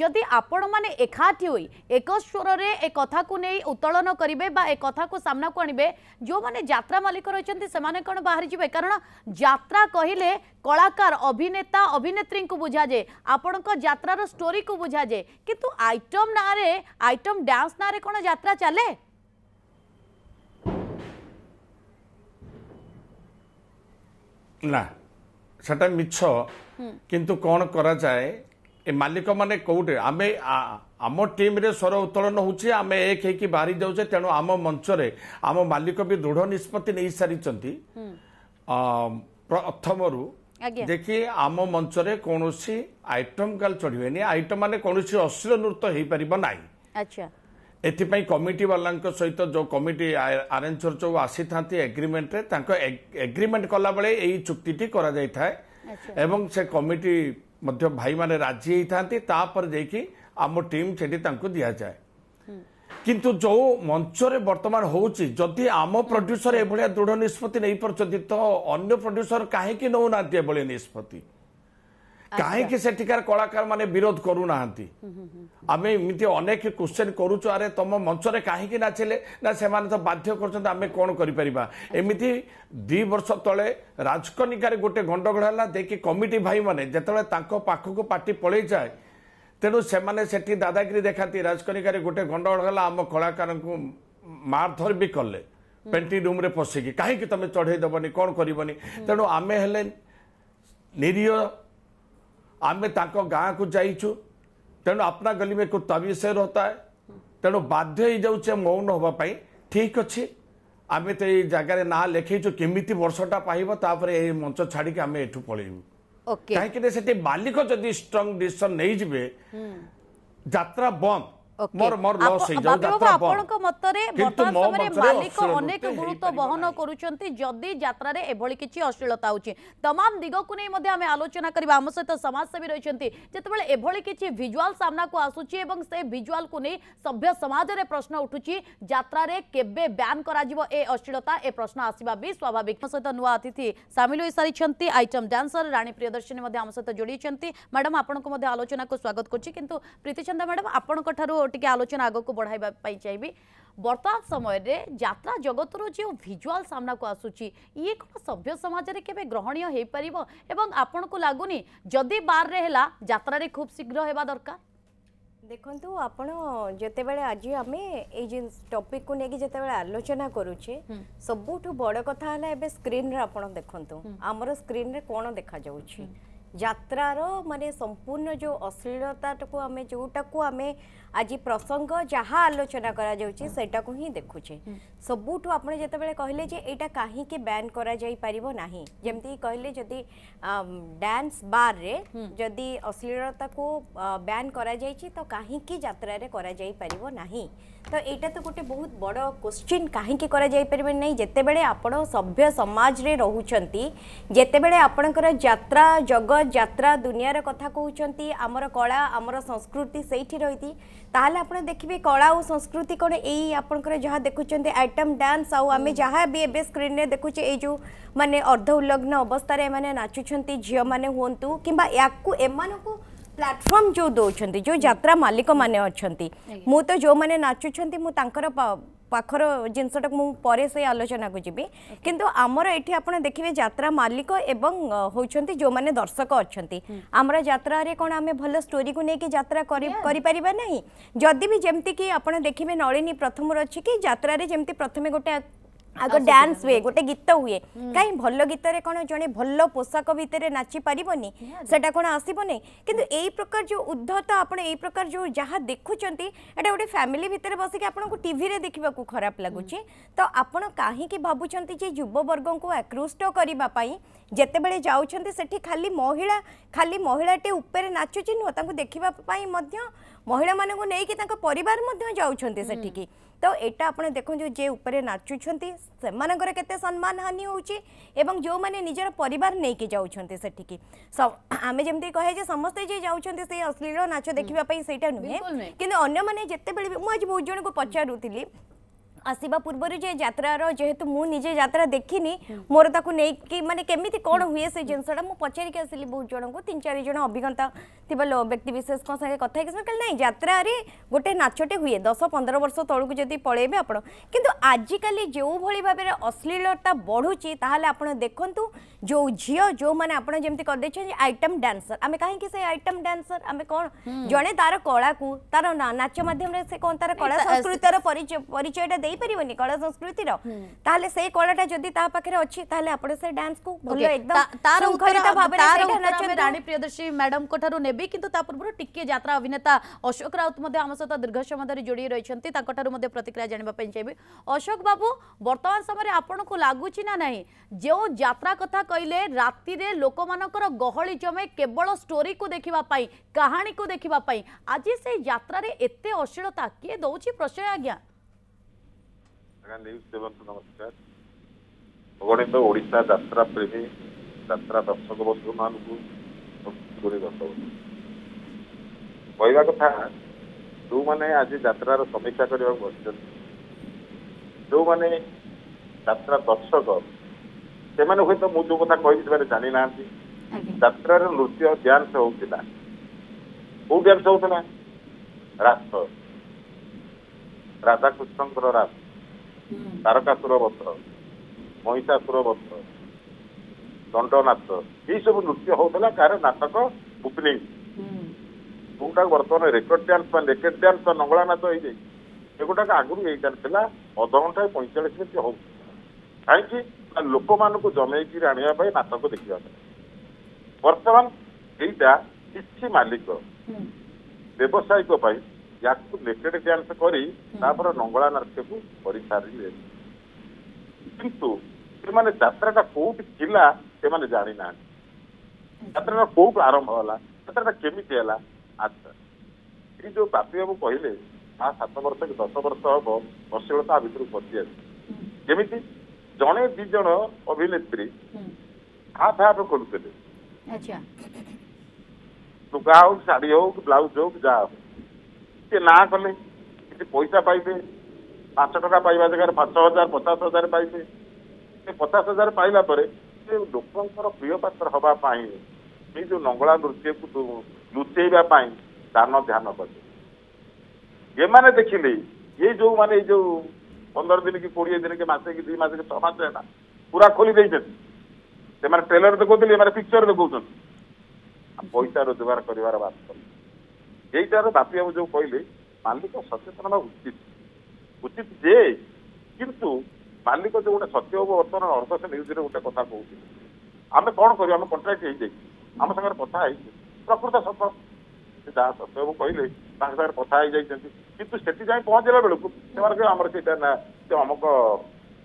যদি ଆପଣମାନେ ଏକାଠି ହୋଇ ଏକ ସ୍ୱରରେ ଏ କଥାକୁ ନେଇ ଉତ୍ତୋଳନ କରିବେ ବା ଏ କଥାକୁ ସାମ୍ନାକୁ ଆଣିବେ ଯେଉଁମାନେ ଯାତ୍ରା ମାଲିକ ରହିଛନ୍ତି ସେମାନେ କ'ଣ ବାହାରିଯିବେ କାରଣ ଯାତ୍ରା କହିଲେ କଳାକାର ଅଭିନେତା ଅଭିନେତ୍ରୀଙ୍କୁ ବୁଝାଯାଏ ଆପଣଙ୍କ ଯାତ୍ରାର ଷ୍ଟୋରିକୁ ବୁଝାଯାଏ କିନ୍ତୁ ଆଇଟମ୍ ନାଁରେ ଆଇଟମ୍ ଡ୍ୟାନ୍ସ ନାଁରେ କ'ଣ ଯାତ୍ରା ଚାଲେ ନା সেটা মিছ কিন্তু কোণ করা যায় ଏ ମାଲିକମାନେ କୋଉଠି ଆମେ ଆମ ଟିମ୍ରେ ସ୍ୱର ଉତ୍ତୋଳନ ହେଉଛି ଆମେ ଏକ ହେଇକି ବାହାରି ଯାଉଛେ ତେଣୁ ଆମ ମଞ୍ଚରେ ଆମ ମାଲିକ ବି ଦୃଢ଼ ନିଷ୍ପତ୍ତି ନେଇସାରିଛନ୍ତି ପ୍ରଥମରୁ ଦେଖି ଆମ ମଞ୍ଚରେ କୌଣସି ଆଇଟମ ଗାଲ ଚଢ଼ିବେନି ଆଇଟମ ମାନେ କୌଣସି ଅଶ୍ଳୀଳ ନୃତ୍ୟ ହେଇପାରିବ ନାହିଁ ଏଥିପାଇଁ କମିଟି ବାଲାଙ୍କ ସହିତ ଯେଉଁ କମିଟି ଆରେଞ୍ଜର ଯେଉଁ ଆସିଥାନ୍ତି ଏଗ୍ରିମେଣ୍ଟରେ ତାଙ୍କ ଏଗ୍ରିମେଣ୍ଟ କଲାବେଳେ ଏଇ ଚୁକ୍ତିଟି କରାଯାଇଥାଏ ଏବଂ ସେ କମିଟି ମଧ୍ୟ ଭାଇମାନେ ରାଜି ହେଇଥାନ୍ତି ତାପରେ ଯାଇକି ଆମ ଟିମ୍ ସେଠି ତାଙ୍କୁ ଦିଆଯାଏ କିନ୍ତୁ ଯୋଉ ମଞ୍ଚରେ ବର୍ତ୍ତମାନ ହେଉଛି ଯଦି ଆମ ପ୍ରଡ୍ୟୁସର ଏଭଳିଆ ଦୃଢ଼ ନିଷ୍ପତ୍ତି ନେଇପାରୁଛନ୍ତି ତ ଅନ୍ୟ ପ୍ରଡ୍ୟୁସର କାହିଁକି ନେଉନାହାନ୍ତି ଏଭଳି ନିଷ୍ପତ୍ତି କାହିଁକି ସେଠିକାର କଳାକାର ମାନେ ବିରୋଧ କରୁନାହାନ୍ତି ଆମେ ଏମିତି ଅନେକ କ୍ୱେଶ୍ଚେନ୍ କରୁଛୁ ଆରେ ତମ ମଞ୍ଚରେ କାହିଁକି ନାଚିଲେ ନା ସେମାନେ ତ ବାଧ୍ୟ କରୁଛନ୍ତି ଆମେ କ'ଣ କରିପାରିବା ଏମିତି ଦୁଇ ବର୍ଷ ତଳେ ରାଜକନିକାରେ ଗୋଟେ ଗଣ୍ଡଗୋଳ ହେଲା ଦେଖି କମିଟି ଭାଇମାନେ ଯେତେବେଳେ ତାଙ୍କ ପାଖକୁ ପାର୍ଟି ପଳେଇଯାଏ ତେଣୁ ସେମାନେ ସେଠି ଦାଦାଗିରି ଦେଖାନ୍ତି ରାଜକନିକାରେ ଗୋଟେ ଗଣ୍ଡଗୋଳ ହେଲା ଆମ କଳାକାରଙ୍କୁ ମାରଧର ବି କଲେ ପେଣ୍ଟିଂ ରୁମ୍ରେ ପଶିକି କାହିଁକି ତମେ ଚଢ଼େଇ ଦେବନି କ'ଣ କରିବନି ତେଣୁ ଆମେ ହେଲେ ନିରୀହ ଆମେ ତାଙ୍କ ଗାଁକୁ ଯାଇଛୁ ତେଣୁ ଆପଣା ଗଲି ମେ କୁତ୍ତା ବି ସେ ରହତାଏ ତେଣୁ ବାଧ୍ୟ ହେଇଯାଉଛେ ମୌନ ହେବା ପାଇଁ ଠିକ୍ ଅଛି ଆମେ ତ ଏଇ ଜାଗାରେ ନାଁ ଲେଖେଇଛୁ କେମିତି ବର୍ଷଟା ପାଇବ ତାପରେ ଏଇ ମଞ୍ଚ ଛାଡ଼ିକି ଆମେ ଏଠୁ ପଳେଇବୁ କାହିଁକି ନା ସେଠି ମାଲିକ ଯଦି ଷ୍ଟ୍ରଙ୍ଗ ଡିସିସନ୍ ନେଇଯିବେ ଯାତ୍ରା ବନ୍ଦ ଆପଣଙ୍କ ମତରେ ମାଲିକ ଅନେକ ଗୁରୁତ୍ୱ ବହନ କରୁଛନ୍ତି ଯଦି ଯାତ୍ରାରେ ଏଭଳି କିଛି ଅଶ୍ଳୀଳତା ହେଉଛି ତମାମ ଦିଗକୁ ନେଇ ମଧ୍ୟ ଆମେ ଆଲୋଚନା କରିବା ଆମ ସହିତ ସମାଜସେବୀ ରହିଛନ୍ତି ଯେତେବେଳେ ଏଭଳି କିଛି ଭିଜୁଆଲ ସାମ୍ନାକୁ ଆସୁଛି ଏବଂ ସେ ଭିଜୁଆଲକୁ ନେଇ ସଭ୍ୟ ସମାଜରେ ପ୍ରଶ୍ନ ଉଠୁଛି ଯାତ୍ରାରେ କେବେ ବ୍ୟାନ୍ କରାଯିବ ଏ ଅଶ୍ଳୀଳତା ଏ ପ୍ରଶ୍ନ ଆସିବା ବି ସ୍ୱାଭାବିକ ସହିତ ନୂଆ ଅତିଥି ସାମିଲ ହୋଇସାରିଛନ୍ତି ଆଇଟମ୍ ଡ୍ୟାନ୍ସର ରାଣୀ ପ୍ରିୟଦର୍ଶିନୀ ମଧ୍ୟ ଆମ ସହିତ ଯୋଡ଼ିଛନ୍ତି ମ୍ୟାଡ଼ାମ୍ ଆପଣଙ୍କୁ ମଧ୍ୟ ଆଲୋଚନାକୁ ସ୍ୱାଗତ କରୁଛି କିନ୍ତୁ ପ୍ରୀତିଚନ୍ଦା ମ୍ୟାଡ଼ାମ୍ ଆପଣଙ୍କଠାରୁ টিকে আলোচনা আগুক বড়াইবা চাইবি বর্তমান সময়ের যাত্রা জগতর যে ভিজুয়াল সামনাকু আসুচি ইয়ে কোন সভ্য সমাজের কেবে গ্রহণীয় হয়ে পারিব এবং আপনার লাগুনি যদি বারে হেলা যাত্রার খুব শীঘ্র হওয়া দরকার ଦେଖନ୍ତୁ ଆପଣ ଯେତେବେଳେ ଆଜି ଆମେ ଏଇ ଯେଉଁ ଟପିକକୁ ନେଇକି ଯେତେବେଳେ ଆଲୋଚନା କରୁଛେ ସବୁଠୁ ବଡ଼ କଥା ହେଲା ଏବେ ସ୍କ୍ରିନ୍ରେ ଆପଣ ଦେଖନ୍ତୁ ଆମର ସ୍କ୍ରିନ୍ରେ କ'ଣ ଦେଖାଯାଉଛି जत्रार माने संपूर्ण जो अश्लीलता आम जोटा को आम आज प्रसंग जहाँ आलोचना करटा को ही देखुचे सबुठ आप जो कहले कहीं बैन करना जमी कहले जदि डांस बारे हाँ। जदि अश्लीलता को बैन करा तो कहीं तो यहाँ तो गोटे बहुत बड़ क्वेश्चि कहीं जिते बड़े आप सभ्य समाज में रोचे आपणकर जत्रा जगत ଯାତ୍ରା ଦୁନିଆର କଥା କହୁଛନ୍ତି ଆମର କଳା ଆମର ସଂସ୍କୃତି ସେଇଠି ରହିଛି ତାହେଲେ ଆପଣ ଦେଖିବେ କଳା ଆଉ ସଂସ୍କୃତି କ'ଣ ଏଇ ଆପଣଙ୍କର ଯାହା ଦେଖୁଛନ୍ତି ଆଇଟମ୍ ଡ୍ୟାନ୍ସ ଆଉ ଆମେ ଯାହା ବି ଏବେ ସ୍କ୍ରିନ୍ରେ ଦେଖୁଛେ ଏଇ ଯେଉଁ ମାନେ ଅର୍ଦ୍ଧ ଉଲ୍ଲଗ୍ନ ଅବସ୍ଥାରେ ଏମାନେ ନାଚୁଛନ୍ତି ଝିଅମାନେ ହୁଅନ୍ତୁ କିମ୍ବା ୟାକୁ ଏମାନଙ୍କୁ ପ୍ଲାଟଫର୍ମ ଯେଉଁ ଦେଉଛନ୍ତି ଯେଉଁ ଯାତ୍ରା ମାଲିକମାନେ ଅଛନ୍ତି ମୁଁ ତ ଯେଉଁମାନେ ନାଚୁଛନ୍ତି ମୁଁ ତାଙ୍କର ପାଖର ଜିନିଷଟାକୁ ମୁଁ ପରେ ସେଇ ଆଲୋଚନାକୁ ଯିବି କିନ୍ତୁ ଆମର ଏଠି ଆପଣ ଦେଖିବେ ଯାତ୍ରା ମାଲିକ ଏବଂ ହେଉଛନ୍ତି ଯେଉଁମାନେ ଦର୍ଶକ ଅଛନ୍ତି ଆମର ଯାତ୍ରାରେ କ'ଣ ଆମେ ଭଲ ଷ୍ଟୋରିକୁ ନେଇକି ଯାତ୍ରା କରିପାରିବା ନାହିଁ ଯଦି ବି ଯେମିତିକି ଆପଣ ଦେଖିବେ ନଳିନୀ ପ୍ରଥମରୁ ଅଛି କି ଯାତ୍ରାରେ ଯେମିତି ପ୍ରଥମେ ଗୋଟେ ଆଗ ଡ୍ୟାନ୍ସ ହୁଏ ଗୋଟେ ଗୀତ ହୁଏ କାହିଁ ଭଲ ଗୀତରେ କ'ଣ ଜଣେ ଭଲ ପୋଷାକ ଭିତରେ ନାଚି ପାରିବନି ସେଟା କ'ଣ ଆସିବନି କିନ୍ତୁ ଏଇ ପ୍ରକାର ଯେଉଁ ଉଦ୍ଧତ ଆପଣ ଏଇ ପ୍ରକାର ଯେଉଁ ଯାହା ଦେଖୁଛନ୍ତି ଏଇଟା ଗୋଟେ ଫ୍ୟାମିଲି ଭିତରେ ବସିକି ଆପଣଙ୍କୁ ଟିଭିରେ ଦେଖିବାକୁ ଖରାପ ଲାଗୁଛି ତ ଆପଣ କାହିଁକି ଭାବୁଛନ୍ତି ଯେ ଯୁବବର୍ଗଙ୍କୁ ଆକୃଷ୍ଟ କରିବା ପାଇଁ ଯେତେବେଳେ ଯାଉଛନ୍ତି ସେଠି ଖାଲି ମହିଳା ଖାଲି ମହିଳାଟି ଉପରେ ନାଚୁଛି ନୁହଁ ତାଙ୍କୁ ଦେଖିବା ପାଇଁ ମଧ୍ୟ ମହିଳାମାନଙ୍କୁ ନେଇକି ତାଙ୍କ ପରିବାର ମଧ୍ୟ ଯାଉଛନ୍ତି ସେଠିକି ତ ଏଇଟା ଆପଣ ଦେଖନ୍ତୁ ଯେ ଉପରେ ନାଚୁଛନ୍ତି ସେମାନଙ୍କର କେତେ ସମ୍ମାନ ହାନି ହେଉଛି ଏବଂ ଯେଉଁମାନେ ନିଜର ପରିବାର ନେଇକି ଯାଉଛନ୍ତି ସେଠିକି ଆମେ ଯେମିତି କହେ ଯେ ସମସ୍ତେ ଯିଏ ଯାଉଛନ୍ତି ସେଇ ଅଶ୍ଳୀଳ ନାଚ ଦେଖିବା ପାଇଁ ସେଇଟା ନୁହେଁ କିନ୍ତୁ ଅନ୍ୟମାନେ ଯେତେବେଳେ ବି ମୁଁ ଆଜି ବହୁତ ଜଣଙ୍କୁ ପଚାରୁଥିଲି आसवा पूर्व जत्रार जेहेतु मुझे जत्रा देखनी मोर ताक नहीं मानते केमी कौन हुए से जिनसा मुझे पचारिकी आस बहुत जन को तीन चार जन अभिज्ञता थी व्यक्तिशेष सागे कथ कहीं जतार गोटे नाचटे हुए दस पंदर वर्ष तौक जब पलैबे कि आजिकल जो भाई भाव में अश्लीलता बढ़ुची तालोले आपत देखूँ जो झील जो मैंने आपंती कर आईटम डांसर आम कहीं आईटम डांसर आम कौन जड़े तार कला को तार नाच मध्यम से कौन तार कला संस्कृति परिचय ଦେଇପାରିବନି କଳା ସଂସ୍କୃତିର ତାହେଲେ ସେଇ କଳାଟା ଯଦି ତା ପାଖରେ ଅଛି ତାହେଲେ ଆପଣ ସେ ଡ୍ୟାନ୍ସକୁ ଭଲ ଏକଦମ ରାଣୀ ପ୍ରିୟଦର୍ଶୀ ମ୍ୟାଡମଙ୍କ ଠାରୁ ନେବି କିନ୍ତୁ ତା ପୂର୍ବରୁ ଟିକେ ଯାତ୍ରା ଅଭିନେତା ଅଶୋକ ରାଉତ ମଧ୍ୟ ଆମ ସହିତ ଦୀର୍ଘ ସମୟ ଧରି ଯୋଡ଼ି ରହିଛନ୍ତି ତାଙ୍କ ଠାରୁ ମଧ୍ୟ ପ୍ରତିକ୍ରିୟା ଜାଣିବା ପାଇଁ ଚାହିଁବି ଅଶୋକ ବାବୁ ବର୍ତ୍ତମାନ ସମୟରେ ଆପଣଙ୍କୁ ଲାଗୁଛି ନା ନାହିଁ ଯେଉଁ ଯାତ୍ରା କଥା କହିଲେ ରାତିରେ ଲୋକମାନଙ୍କର ଗହଳି ଜମେ କେବଳ ଷ୍ଟୋରିକୁ ଦେଖିବା ପାଇଁ କାହାଣୀକୁ ଦେଖିବା ପାଇଁ ଆଜି ସେଇ ଯାତ୍ରାରେ ଏତେ ଅଶ୍ଳୀଳତା କିଏ ଦଉଛି ପ୍ରଶୟ ଆଜ୍ଞା ଆଜ୍ଞା ନ୍ୟୁଜ୍ ସେଭେନ୍କୁ ନମସ୍କାର ଅଗଣିତ ଓଡ଼ିଶା ଯାତ୍ରା ପ୍ରେମୀ ଯାତ୍ରା ଦର୍ଶକ ବନ୍ଧୁମାନଙ୍କୁ ଦର୍ଶକ କହିବା କଥା ଯେଉଁମାନେ ଆଜି ଯାତ୍ରାର ସମୀକ୍ଷା କରିବାକୁ ବସିଛନ୍ତି ଯେଉଁମାନେ ଯାତ୍ରା ଦର୍ଶକ ସେମାନେ ହୁଏତ ମୁଁ ଯୋଉ କଥା କହିବି ସେମାନେ ଜାଣିନାହାନ୍ତି ଯାତ୍ରାର ନୃତ୍ୟ ଡ୍ୟାନ୍ସ ହଉଥିଲା କୋଉ ଡ୍ୟାନ୍ସ ହଉଥିଲା ରାସ ରାଧାକୃଷ୍ଣଙ୍କର ରାସ ତାରକାସୁର ବସ୍ତ୍ର ମହିଷାସୁର ବସ୍ତ୍ର ଦଣ୍ଡ ନାଚ ଏଇ ସବୁ ନୃତ୍ୟ ହଉଥିଲା କାହାର ନାଟକ ପୁପିଲି ଯୋଉଟାକୁ ବର୍ତ୍ତମାନ ରେକର୍ଡ ଡ୍ୟାନ୍ସ ବା ରେକର୍ଡ ଡ୍ୟାନ୍ସ ବା ନଙ୍ଗଳା ନାଚ ହେଇଯାଇଛି ଏଗୁଡ଼ାକ ଆଗରୁ ଏଇ ଚାଲିଥିଲା ଅଧଘଣ୍ଟା ପଇଁଚାଳିଶ ମିନିଟ୍ ହଉ କାହିଁକି ନା ଲୋକମାନଙ୍କୁ ଜମେଇକି ଆଣିବା ପାଇଁ ନାଟକ ଦେଖିବା ପାଇଁ ବର୍ତ୍ତମାନ ଏଇଟା କିଛି ମାଲିକ ବ୍ୟବସାୟିକ ପାଇଁ ୟାକୁ ଲେଟେଡ୍ ଡ୍ୟାନ୍ସ କରି ତାପରେ ନଙ୍ଗଳା ନାଟ୍ୟକୁ କରିସାରିଲେ କିନ୍ତୁ ସେମାନେ ଯାତ୍ରାଟା କୋଉଠି ଥିଲା ସେମାନେ ଜାଣିନାହାନ୍ତି ଯାତ୍ରାଟା କୋଉଠୁ ଆରମ୍ଭ ହେଲା ଯାତ୍ରାଟା କେମିତି ହେଲା ଆଚ୍ଛା ଏଇ ଯୋଉ ବାପିବାବୁ କହିଲେ ତା ସାତ ବର୍ଷ କି ଦଶ ବର୍ଷ ହବ ଅଶ୍ଳୀଳତା ଭିତରୁ ପଶି ଆସିଛି କେମିତି ଜଣେ ଦି ଜଣ ଅଭିନେତ୍ରୀ ହାଫ ହାଫ ଖୋଲୁଥିଲେ ଲୁଗା ହଉ ଶାଢୀ ହଉ ବ୍ଲାଉଜ ହଉ ଯାହା ହଉ ସେ ନାଁ କଲେ କିଛି ପଇସା ପାଇବେ ପାଞ୍ଚ ଟଙ୍କା ପାଇବା ଜାଗାରେ ପାଞ୍ଚ ହଜାର ପଚାଶ ହଜାର ପାଇବେ ସେ ପଚାଶ ହଜାର ପାଇଲା ପରେ ସେ ଲୋକଙ୍କର ପ୍ରିୟ ପାତ୍ର ହେବା ପାଇଁ ଏଇ ଯୋଉ ନଙ୍ଗଳା ନୃତ୍ୟକୁ ଲୁଚେଇବା ପାଇଁ ଦାନ ଧ୍ୟାନ କରିବେ ଏମାନେ ଦେଖିଲେ ଏଇ ଯୋଉମାନେ ଏଇ ଯୋଉ ପନ୍ଦର ଦିନ କି କୋଡ଼ିଏ ଦିନ କି ମାସେ କି ଦୁଇ ମାସ କି ଛଅ ମାସ ହେଲା ପୁରା ଖୋଲି ଦେଇଛନ୍ତି ସେମାନେ ଟ୍ରେଲର ଦେଖାଉଥିଲେ ଏମାନେ ପିକ୍ଚର ଦେଖାଉଛନ୍ତି ପଇସା ରୋଜଗାର କରିବାର ବାଟ କଲେ ଏଇଟାର ବାପି ବାବୁ ଯୋଉ କହିଲେ ମାଲିକ ସଚେତନ ହେବା ଉଚିତ ଉଚିତ ଯେ କିନ୍ତୁ ମାଲିକ ଯୋଉ ଗୋଟେ ସତ୍ୟ ହବ ବର୍ତ୍ତମାନ ଅର୍ଥ ନ୍ୟୁଜରେ ଗୋଟେ କଥା କହୁଛି ଆମେ କଣ କରିବୁ ଆମେ କଣ୍ଟ୍ରାକ୍ଟ ହେଇଯାଇଛି ଆମ ସାଙ୍ଗରେ କଥା ହେଇଛି ପ୍ରକୃତ ସତ ସେ ଯାହା ସତ୍ୟ ହବ କହିଲେ ତାଙ୍କ ସାଙ୍ଗରେ କଥା ହେଇଯାଇଛନ୍ତି କିନ୍ତୁ ସେଠି ଯାଇ ପହଞ୍ଚିଲା ବେଳକୁ ସେମାନେ କହିବେ ଆମର ସେଇଟା ନା ସେ ଅମକ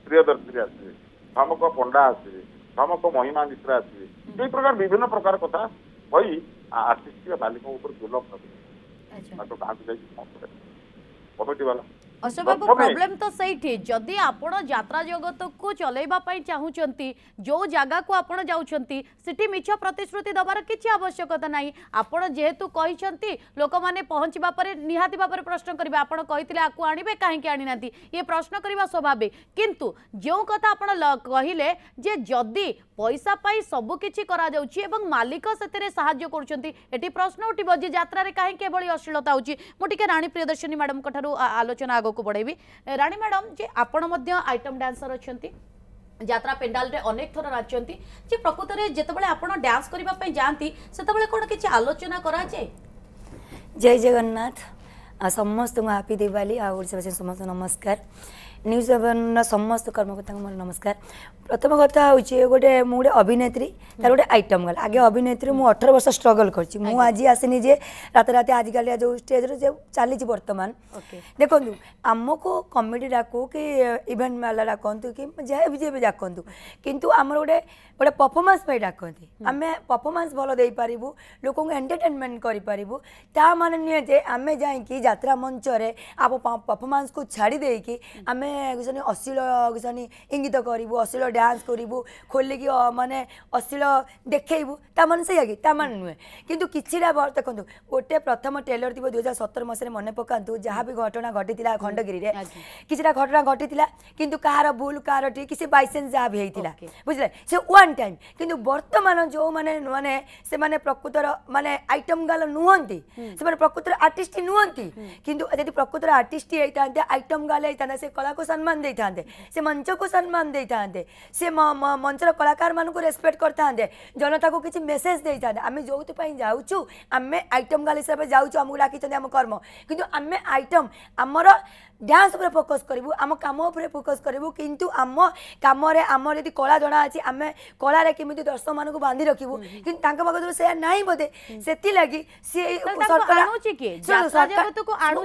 ପ୍ରିୟଦର୍ଶୀ ଆସିବେ ଧମକ ପଣ୍ଡା ଆସିବେ ଧମକ ମହିମା ମିଶ୍ରା ଆସିବେ ଏଇ ପ୍ରକାର ବିଭିନ୍ନ ପ୍ରକାର କଥା କହି ଆସିଛି ମାଲିକଙ୍କ ଉପରେ ଦୁର୍ଲଭ ନଥିଲେ अच्छा। मैं तो कहाँ से जाएगी मोटरसाइकिल वाला अशोक बाबू प्रॉब्लम तो जदि आपण जगत को चलेबा पई जो जागा को आपण प्रतिश्रुति दबार किछ आवश्यकता नाही आपण जेहेतु लोक माने पहुंचबा पर पर प्रश्न करबा आपण कहितले आकु आनिबे प्रश्न करबा स्वाभाविक किंतु जो कथा आपण कहिले जे जदि पैसा प्रश्न उठिबो जे यात्रा रे अश्लीलता होची मु टिके मैडम कठारु आलोचना आगे ଆଗକୁ ବଢ଼େଇବି ରାଣୀ ମ୍ୟାଡ଼ାମ୍ ଯେ ଆପଣ ମଧ୍ୟ ଆଇଟମ୍ ଡ୍ୟାନ୍ସର ଅଛନ୍ତି ଯାତ୍ରା ପେଣ୍ଡାଲରେ ଅନେକ ଥର ନାଚନ୍ତି ଯେ ପ୍ରକୃତରେ ଯେତେବେଳେ ଆପଣ ଡ୍ୟାନ୍ସ କରିବା ପାଇଁ ଯାଆନ୍ତି ସେତେବେଳେ କ'ଣ କିଛି ଆଲୋଚନା କରାଯାଏ ଜୟ ଜଗନ୍ନାଥ ସମସ୍ତଙ୍କୁ ହାପି ଦିୱାଲି ଆଉ ଓଡ଼ିଶାବାସୀ ସମସ୍ତଙ୍କୁ ନମସ୍କାର ନ୍ୟୁଜ୍ ସେଭେନ୍ର ସମସ୍ତ କର୍ମକର୍ତ୍ତାଙ୍କୁ ମୋର ନମସ୍କାର ପ୍ରଥମ କଥା ହେଉଛି ଗୋଟେ ମୁଁ ଗୋଟେ ଅଭିନେତ୍ରୀ ତାର ଗୋଟେ ଆଇଟମ୍ ଗଲା ଆଗେ ଅଭିନେତ୍ରୀ ମୁଁ ଅଠର ବର୍ଷ ଷ୍ଟ୍ରଗଲ୍ କରିଛି ମୁଁ ଆଜି ଆସିନି ଯେ ରାତି ରାତି ଆଜିକାଲିଆ ଯେଉଁ ଷ୍ଟେଜ୍ରେ ଯେଉଁ ଚାଲିଛି ବର୍ତ୍ତମାନ ଦେଖନ୍ତୁ ଆମକୁ କମେଡ଼ି ଡାକୁ କି ଇଭେଣ୍ଟ ମେଲା ଡାକନ୍ତୁ କି ଯାହା ବି ଯେବେ ଡାକନ୍ତୁ କିନ୍ତୁ ଆମର ଗୋଟେ ଗୋଟେ ପରଫର୍ମାନ୍ସ ପାଇଁ ଡାକନ୍ତି ଆମେ ପରଫର୍ମାନ୍ସ ଭଲ ଦେଇପାରିବୁ ଲୋକଙ୍କୁ ଏଣ୍ଟରଟେନମେଣ୍ଟ କରିପାରିବୁ ତା ମାନେ ନୁହେଁ ଯେ ଆମେ ଯାଇକି ଯାତ୍ରା ମଞ୍ଚରେ ଆମ ପରଫର୍ମାନ୍ସକୁ ଛାଡ଼ି ଦେଇକି ଆମେ କିଛନି ଅଶ୍ଳୀଳ କିଛନି ଇଙ୍ଗିତ କରିବୁ ଅଶ୍ଳୀଳ ଡ୍ୟାନ୍ସ କରିବୁ ଖୋଲିକି ମାନେ ଅଶ୍ଳୀଳ ଦେଖେଇବୁ ତା ମାନେ ସେଇଆ କି ତା ମାନେ ନୁହେଁ କିନ୍ତୁ କିଛିଟା ଦେଖନ୍ତୁ ଗୋଟେ ପ୍ରଥମ ଟ୍ରେଲର ଥିବ ଦୁଇ ହଜାର ସତର ମସିହାରେ ମନେ ପକାନ୍ତୁ ଯାହା ବି ଘଟଣା ଘଟିଥିଲା ଖଣ୍ଡଗିରିରେ କିଛିଟା ଘଟଣା ଘଟିଥିଲା କିନ୍ତୁ କାହାର ଭୁଲ କାହାର ଠିକ୍ ସେ ବାଇଚାନ୍ସ ଯାହା ବି ହେଇଥିଲା ବୁଝିଲେ ସେ ୱାନ୍ ଟାଇମ୍ କିନ୍ତୁ ବର୍ତ୍ତମାନ ଯେଉଁମାନେ ମାନେ ସେମାନେ ପ୍ରକୃତର ମାନେ ଆଇଟମ୍ ଗାର୍ଲ ନୁହନ୍ତି ସେମାନେ ପ୍ରକୃତର ଆର୍ଟିଷ୍ଟ ନୁହନ୍ତି କିନ୍ତୁ ଯଦି ପ୍ରକୃତର ଆର୍ଟିଷ୍ଟ ହେଇଥାନ୍ତେ ଆଇଟମ୍ ଗାର୍ଲ ହେଇଥାନ୍ତା ସେ କଳାକୁ ସମ୍ମାନ ଦେଇଥାନ୍ତେ ସେ ମଞ୍ଚକୁ ସମ୍ମାନ ଦେଇଥାନ୍ତେ ସେ ମଞ୍ଚର କଳାକାରମାନଙ୍କୁ ରେସ୍ପେକ୍ଟ କରିଥାନ୍ତେ ଜନତାକୁ କିଛି ମେସେଜ ଦେଇଥାନ୍ତେ ଆମେ ଯେଉଁଥିପାଇଁ ଯାଉଛୁ ଆମେ ଆଇଟମ୍ ଗାର୍ଲ ହିସାବରେ ଯାଉଛୁ ଆମକୁ ଡାକିଛନ୍ତି ଆମ କର୍ମ କିନ୍ତୁ ଆମେ ଆଇଟମ୍ ଆମର ডান্স উপরে ফোকস করবু আম কাম উপরে ফোকস করবু কিন্তু আম কামরে আমার যদি কলা জনা আছে আমি কলার কেমি দর্শক মানুষ বাঁধি রাখবু কিন্তু তাঁর পাখে সে নাই বোধে সেগে সি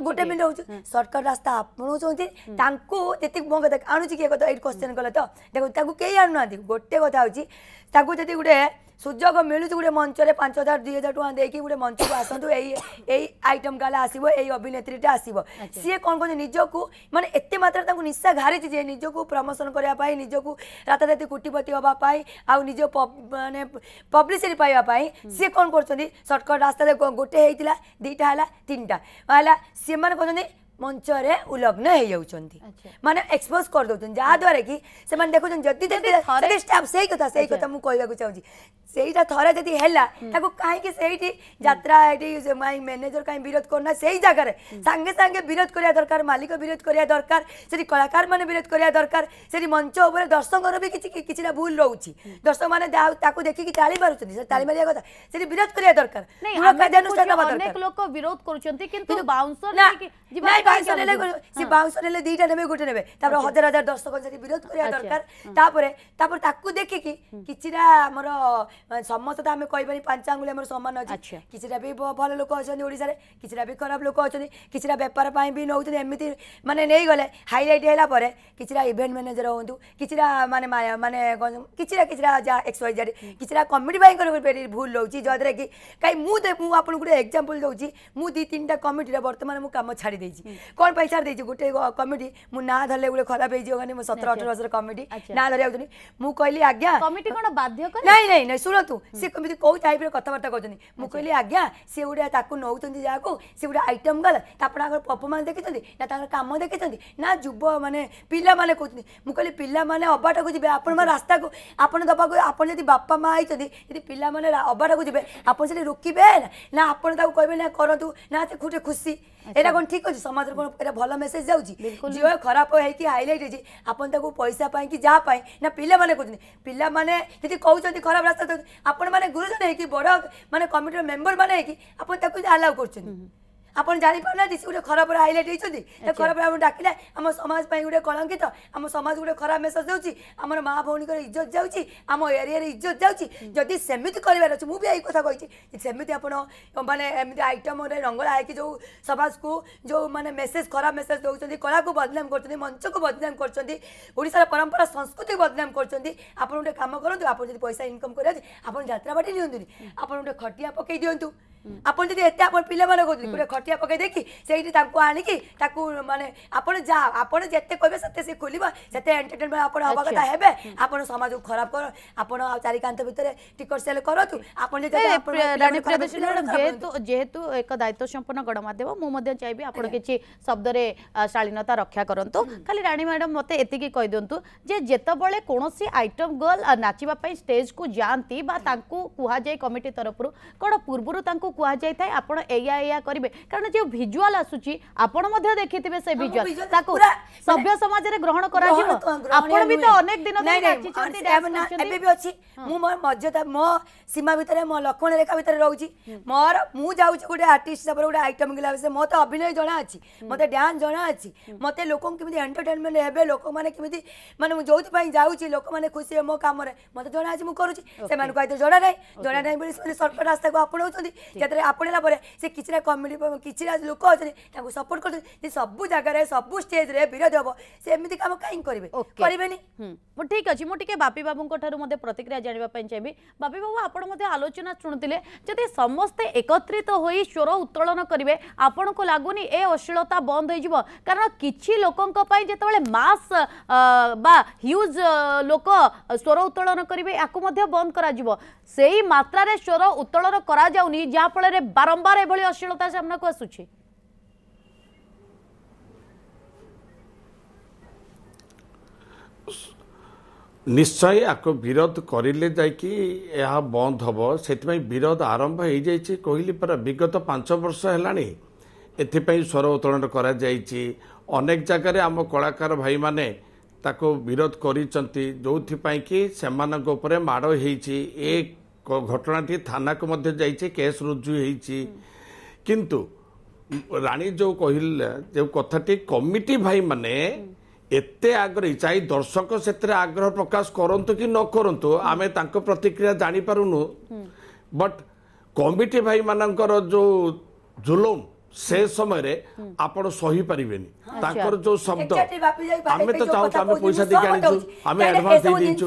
গোটে মিনিট হচ্ছে সর্টকট রাস্তা আপনার তাঁকু যেতে মো কথা আনুচি কি কথা এই কোশ্চেন কলে তো দেখুন তাকে কে আনু না গোটে কথা হচ্ছে তাকে যদি গোটে সুযোগ মিলুଛି ଗୋଟେ ମଞ୍ଚରେ ପାଞ୍ଚ ହଜାର ଦୁଇ ହଜାର ଟଙ୍କା ଦେଇକି ଗୋଟେ ମଞ୍ଚକୁ ଆସନ୍ତୁ ଏଇ ଏଇ ଆଇଟମ୍ କାଲେ ଆସିବ ଏଇ ଅଭିନେତ୍ରୀଟା ଆସିବ ସିଏ କ'ଣ କରୁଛି ନିଜକୁ ମାନେ ଏତେ ମାତ୍ରାରେ ତାଙ୍କୁ ନିଶା ଘାରିଛି ଯେ ନିଜକୁ ପ୍ରମୋସନ୍ କରିବା ପାଇଁ ନିଜକୁ ରାତାରାତି କୋଟିପତି ହେବା ପାଇଁ ଆଉ ନିଜ ମାନେ ପବ୍ଲିସିଟି ପାଇବା ପାଇଁ ସିଏ କ'ଣ କରୁଛନ୍ତି ସର୍ଟକଟ୍ ରାସ୍ତାରେ ଗୋଟେ ହେଇଥିଲା ଦୁଇଟା ହେଲା ତିନିଟା ହେଲା ସେମାନେ କହୁଛନ୍ତି मंच रे उलग्न हे जाउचंती माने एक्सपोज कर दउचन जा द्वारा कि से माने देखो जन जति जति थरे स्टाप सेई कथा सेई कथा मु कहबा को चाहू छी सेईटा थरे जति हैला ताको काहे कि सेईटी यात्रा आईटी से माय मैनेजर काई विरोध करना सेई जगह रे संगे संगे विरोध करिया दरकार मालिक विरोध करिया दरकार सेरी कलाकार माने विरोध करिया दरकार सेरी मंच ऊपर दर्शकर भी किछि किछिना भूल रहउची दर्शक माने ताको देखि कि ताली मारुचंती से ताली मारिया कथा सेरी विरोध करिया दरकार नै अनेक लोक विरोध करउचंती किंतु बाउंसर नै ବାଉଁଶ ନେଲେ ସେ ବାଉଁଶ ନେଲେ ଦୁଇଟା ନେବେ ଗୋଟେ ନେବେ ତାପରେ ହଜାର ହଜାର ଦର୍ଶକଙ୍କ ସେଠି ବିରୋଧ କରିବା ଦରକାର ତାପରେ ତାପରେ ତାକୁ ଦେଖିକି କିଛିଟା ଆମର ସମସ୍ତେ ତ ଆମେ କହିବାନି ପାଞ୍ଚ ଆଙ୍ଗୁଳି ଆମର ସମାନ ଅଛି କିଛିଟା ବି ଭଲ ଲୋକ ଅଛନ୍ତି ଓଡ଼ିଶାରେ କିଛିଟା ବି ଖରାପ ଲୋକ ଅଛନ୍ତି କିଛିଟା ବେପାର ପାଇଁ ବି ନେଉଛନ୍ତି ଏମିତି ମାନେ ନେଇଗଲେ ହାଇଲାଇଟ୍ ହେଲା ପରେ କିଛିଟା ଇଭେଣ୍ଟ ମ୍ୟାନେଜର ହୁଅନ୍ତୁ କିଛିଟା ମାନେ ମାନେ କିଛିଟା କିଛିଟା ଯାହା ଏକ୍ସ ୱାଇ ଜେଡ୍ କିଛିଟା କମିଟି ଭାଇଙ୍କର ଭୁଲ ରହୁଛି ଯଦ୍ୱାରା କି କାହିଁ ମୁଁ ମୁଁ ଆପଣଙ୍କୁ ଗୋଟେ ଏକ୍ଜାମ୍ପଲ୍ ଦେଉଛି ମୁଁ ଦୁଇ ତିନିଟା କମିଟିରେ ବର୍ତ୍ତମାନ ମୁଁ କାମ ଛାଡ଼ି ଦେଇଛି কোন পাই ছাড় দিয়েছি গোটে কমিটি মু না ধরলে গুলো খারাপ হয়ে যাবে মু সতেরো অঠর বছর কমিটি না ধরে যাচ্ছি মু কইলি আজ্ঞা কমিটি কোন বাধ্য করে নাই নাই নাই শুনতু সে কমিটি কোউ টাইপ রে কথাবার্তা করছেন মু কইলি আজ্ঞা সে গুড়ে তাকু নৌছন্তি যাকু সে গুড়ে আইটম গাল তারপরে তাঙ্কর পরফরমান্স দেখিছন্তি না তাঙ্কর কাম দেখিছন্তি না যুব মানে পিলা মানে কইছন্তি মু কইলি পিলা মানে অবাটাকু যাবে আপন মা রাস্তাকু আপন দবাকু আপন যদি বাপা মা আইছন্তি যদি পিলা মানে অবাটাকু যাবে আপন সেটি রোকিবে না আপন তাকু কইবে না করতু না সে খুটে খুশি এটা কোण ठीक ଅଛି ସମାଜରେ কোଣ ଏଟା ଭଲ ମେସେଜ ଯାଉଛି ଝିଅ ଖରାପ ହେଇକି ହାଇଲାଇଟ୍ ହେଇଛି ଆପଣ ତାକୁ ପଇସା ପାଇଁ କି ଯାହା ପାଇଁ ନା ପିଲାମାନେ କହୁଛନ୍ତି ପିଲାମାନେ ଯଦି କହୁଛନ୍ତି ଖରାପ ରାସ୍ତା ଆପଣମାନେ ଗୁରୁଜନ ହେଇକି ବଡ଼ ମାନେ କମିଟିର ମେମ୍ବର ମାନେ ହେଇକି ଆପଣ ତାକୁ ଆଲାଉ କରୁଛନ୍ତି आउनु जाने पाउँदै गए खो हैलैट हुन्छ ए खराब डाकि आम समे कलङ्कित आम समे खराब मेसेज देउछ आम कर इज्जत जाउची आम एरियाले इज्जत जान्छ मि यही कथामि आउन मैले एम आइटम रङ हैक जो माने मेसेज खराब मेसेज कला को बदनाम मंच को बदनाम गर्नुसार परम्परा संस्कृति बदनाम गर्छ आए काम गरी पैसा इनकम गरे आउनु जातपाटी खटिया आए दियंतु ଆପଣ ଯଦି ଏତେ ଆପଣ ପିଲାମାନଙ୍କୁ ଗୋଟେ ଖଟିଆ ପକେଇ ଦେଇକି ସେଇଠି ତାଙ୍କୁ ଆଣିକି ତାକୁ ମାନେ ଆପଣ ଯାହା ଆପଣ ଯେତେ କହିବେ ସେତେ ସେ ଖୋଲିବ ସେତେ ଏଣ୍ଟରଟେନମେଣ୍ଟ ଆପଣ ହବା କଥା ହେବେ ଆପଣ ସମାଜକୁ ଖରାପ କର ଆପଣ ଆଉ ଚାରିକାନ୍ଥ ଭିତରେ ଟିକଟ ସେଲ୍ କରନ୍ତୁ ଆପଣ ଯେହେତୁ ଏକ ଦାୟିତ୍ୱ ସମ୍ପନ୍ନ ଗଣମାଧ୍ୟମ ମୁଁ ମଧ୍ୟ ଚାହିଁବି ଆପଣ କିଛି ଶବ୍ଦରେ ଶାଳୀନତା ରକ୍ଷା କରନ୍ତୁ ଖାଲି ରାଣୀ ମ୍ୟାଡ଼ାମ୍ ମୋତେ ଏତିକି କହିଦିଅନ୍ତୁ ଯେ ଯେତେବେଳେ କୌଣସି ଆଇଟମ୍ ଗର୍ଲ ନାଚିବା ପାଇଁ ଷ୍ଟେଜ୍କୁ ଯାଆନ୍ତି ବା ତାଙ୍କୁ କୁହାଯାଏ କମିଟି ତରଫରୁ କ'ଣ ପୂର୍ବରୁ ତାଙ୍କୁ কুহযাই থাকে আপনার এয়া এয়া করবে কারণ যে ভিজুয়াল আসুচি আপনার দেখিথিবে সে ভিজুয়াল তাকে সভ্য সমাজের গ্রহণ করা যাব আপন বি তো অনেক দিন ধরে নাচিছন্তি এবে বি অছি মু মো মর্যাদা মো সীমা ভিতরে মো লক্ষণ রেখা ভিতরে রহুছি মোর মু যাউছি গোটে আর্টিস্ট হিসাবে গোটে আইটম গিলা সে মো তো অভিনয় জনা আছে মতে ডান্স জনা আছে মতে লোকক কেমিতি এন্টারটেনমেন্ট হেবে লোক মানে কেমিতি মানে মু যৌতি পাই যাউছি লোক মানে খুশি মো কামরে মতে জনা আছে মু করুছি সেমান কইতে জনা নাই জনা নাই বলি সে শর্টকট রাস্তাকে আপনাউছন্তি ଯେତେବେଳେ ଆପଣ ହେଲା ପରେ ସେ କିଛିଟା କମେଡ଼ି କିଛିଟା ଲୋକ ଅଛନ୍ତି ତାଙ୍କୁ ସପୋର୍ଟ କରୁଛନ୍ତି ଯେ ସବୁ ଜାଗାରେ ସବୁ ଷ୍ଟେଜରେ ବିରୋଧ ହେବ ସେ ଏମିତି କାମ କାହିଁକି କରିବେ କରିବେନି ମୁଁ ଠିକ୍ ଅଛି ମୁଁ ଟିକେ ବାପି ବାବୁଙ୍କ ଠାରୁ ମଧ୍ୟ ପ୍ରତିକ୍ରିୟା ଜାଣିବା ପାଇଁ ଚାହିଁବି ବାପି ବାବୁ ଆପଣ ମଧ୍ୟ ଆଲୋଚନା ଶୁଣୁଥିଲେ ଯଦି ସମସ୍ତେ ଏକତ୍ରିତ ହୋଇ ସ୍ୱର ଉତ୍ତୋଳନ କରିବେ ଆପଣଙ୍କୁ ଲାଗୁନି ଏ ଅଶ୍ଳୀଳତା ବନ୍ଦ ହୋଇଯିବ କାରଣ କିଛି ଲୋକଙ୍କ ପାଇଁ ଯେତେବେଳେ ମାସ୍ ବା ହ୍ୟୁଜ୍ ଲୋକ ସ୍ୱର ଉତ୍ତୋଳନ କରିବେ ୟାକୁ ମଧ୍ୟ ବନ୍ଦ କରାଯିବ ସେଇ ମାତ୍ରାରେ ସ୍ୱର ଉତ୍ତୋଳନ କରାଯାଉନି ଯାହା ଯାହାଫଳରେ ବାରମ୍ବାର ଏଭଳି ଅଶ୍ଳୀଳତା ସାମ୍ନାକୁ ଆସୁଛି ନିଶ୍ଚୟ ଆକୁ ବିରୋଧ କରିଲେ ଯାଇକି ଏହା ବନ୍ଦ ହେବ ସେଥିପାଇଁ ବିରୋଧ ଆରମ୍ଭ ହୋଇଯାଇଛି କହିଲି ପରା ବିଗତ ପାଞ୍ଚ ବର୍ଷ ହେଲାଣି ଏଥିପାଇଁ ସ୍ୱର ଉତ୍ତୋଳନ କରାଯାଇଛି ଅନେକ ଜାଗାରେ ଆମ କଳାକାର ଭାଇମାନେ ତାକୁ ବିରୋଧ କରିଛନ୍ତି ଯେଉଁଥିପାଇଁ କି ସେମାନଙ୍କ ଉପରେ ମାଡ଼ ହେଇଛି ଏ ঘটনাটি থানাକୁ ମଧ୍ୟ ଯାଇଛି କେସ୍ ରୁଜୁ ହେଇଛି କିନ୍ତୁ ରାଣୀ ଯେଉଁ କହିଲେ ଯେଉଁ କଥାଟି କମିଟି ଭାଇମାନେ ଏତେ ଆଗ୍ରହୀ ଚାହିଁ ଦର୍ଶକ ସେଥିରେ ଆଗ୍ରହ ପ୍ରକାଶ କରନ୍ତୁ କି ନ କରନ୍ତୁ ଆମେ ତାଙ୍କ ପ୍ରତିକ୍ରିୟା ଜାଣିପାରୁନୁ ବଟ୍ କମିଟି ଭାଇମାନଙ୍କର ଯେଉଁ ଜୁଲୁମ ସେ ସମୟରେ ଆପଣ ସହିପାରିବେନି ତାଙ୍କର ଯୋଉ ଶବ୍ଦ ଆମେ ତ ଚାହୁଁଛୁ ଆମେ ପଇସା ଦେଇକି ଆଣିଛୁ ଆମେ ଆଡଭାନ୍ସ ଦେଇ ଦେଇଛୁ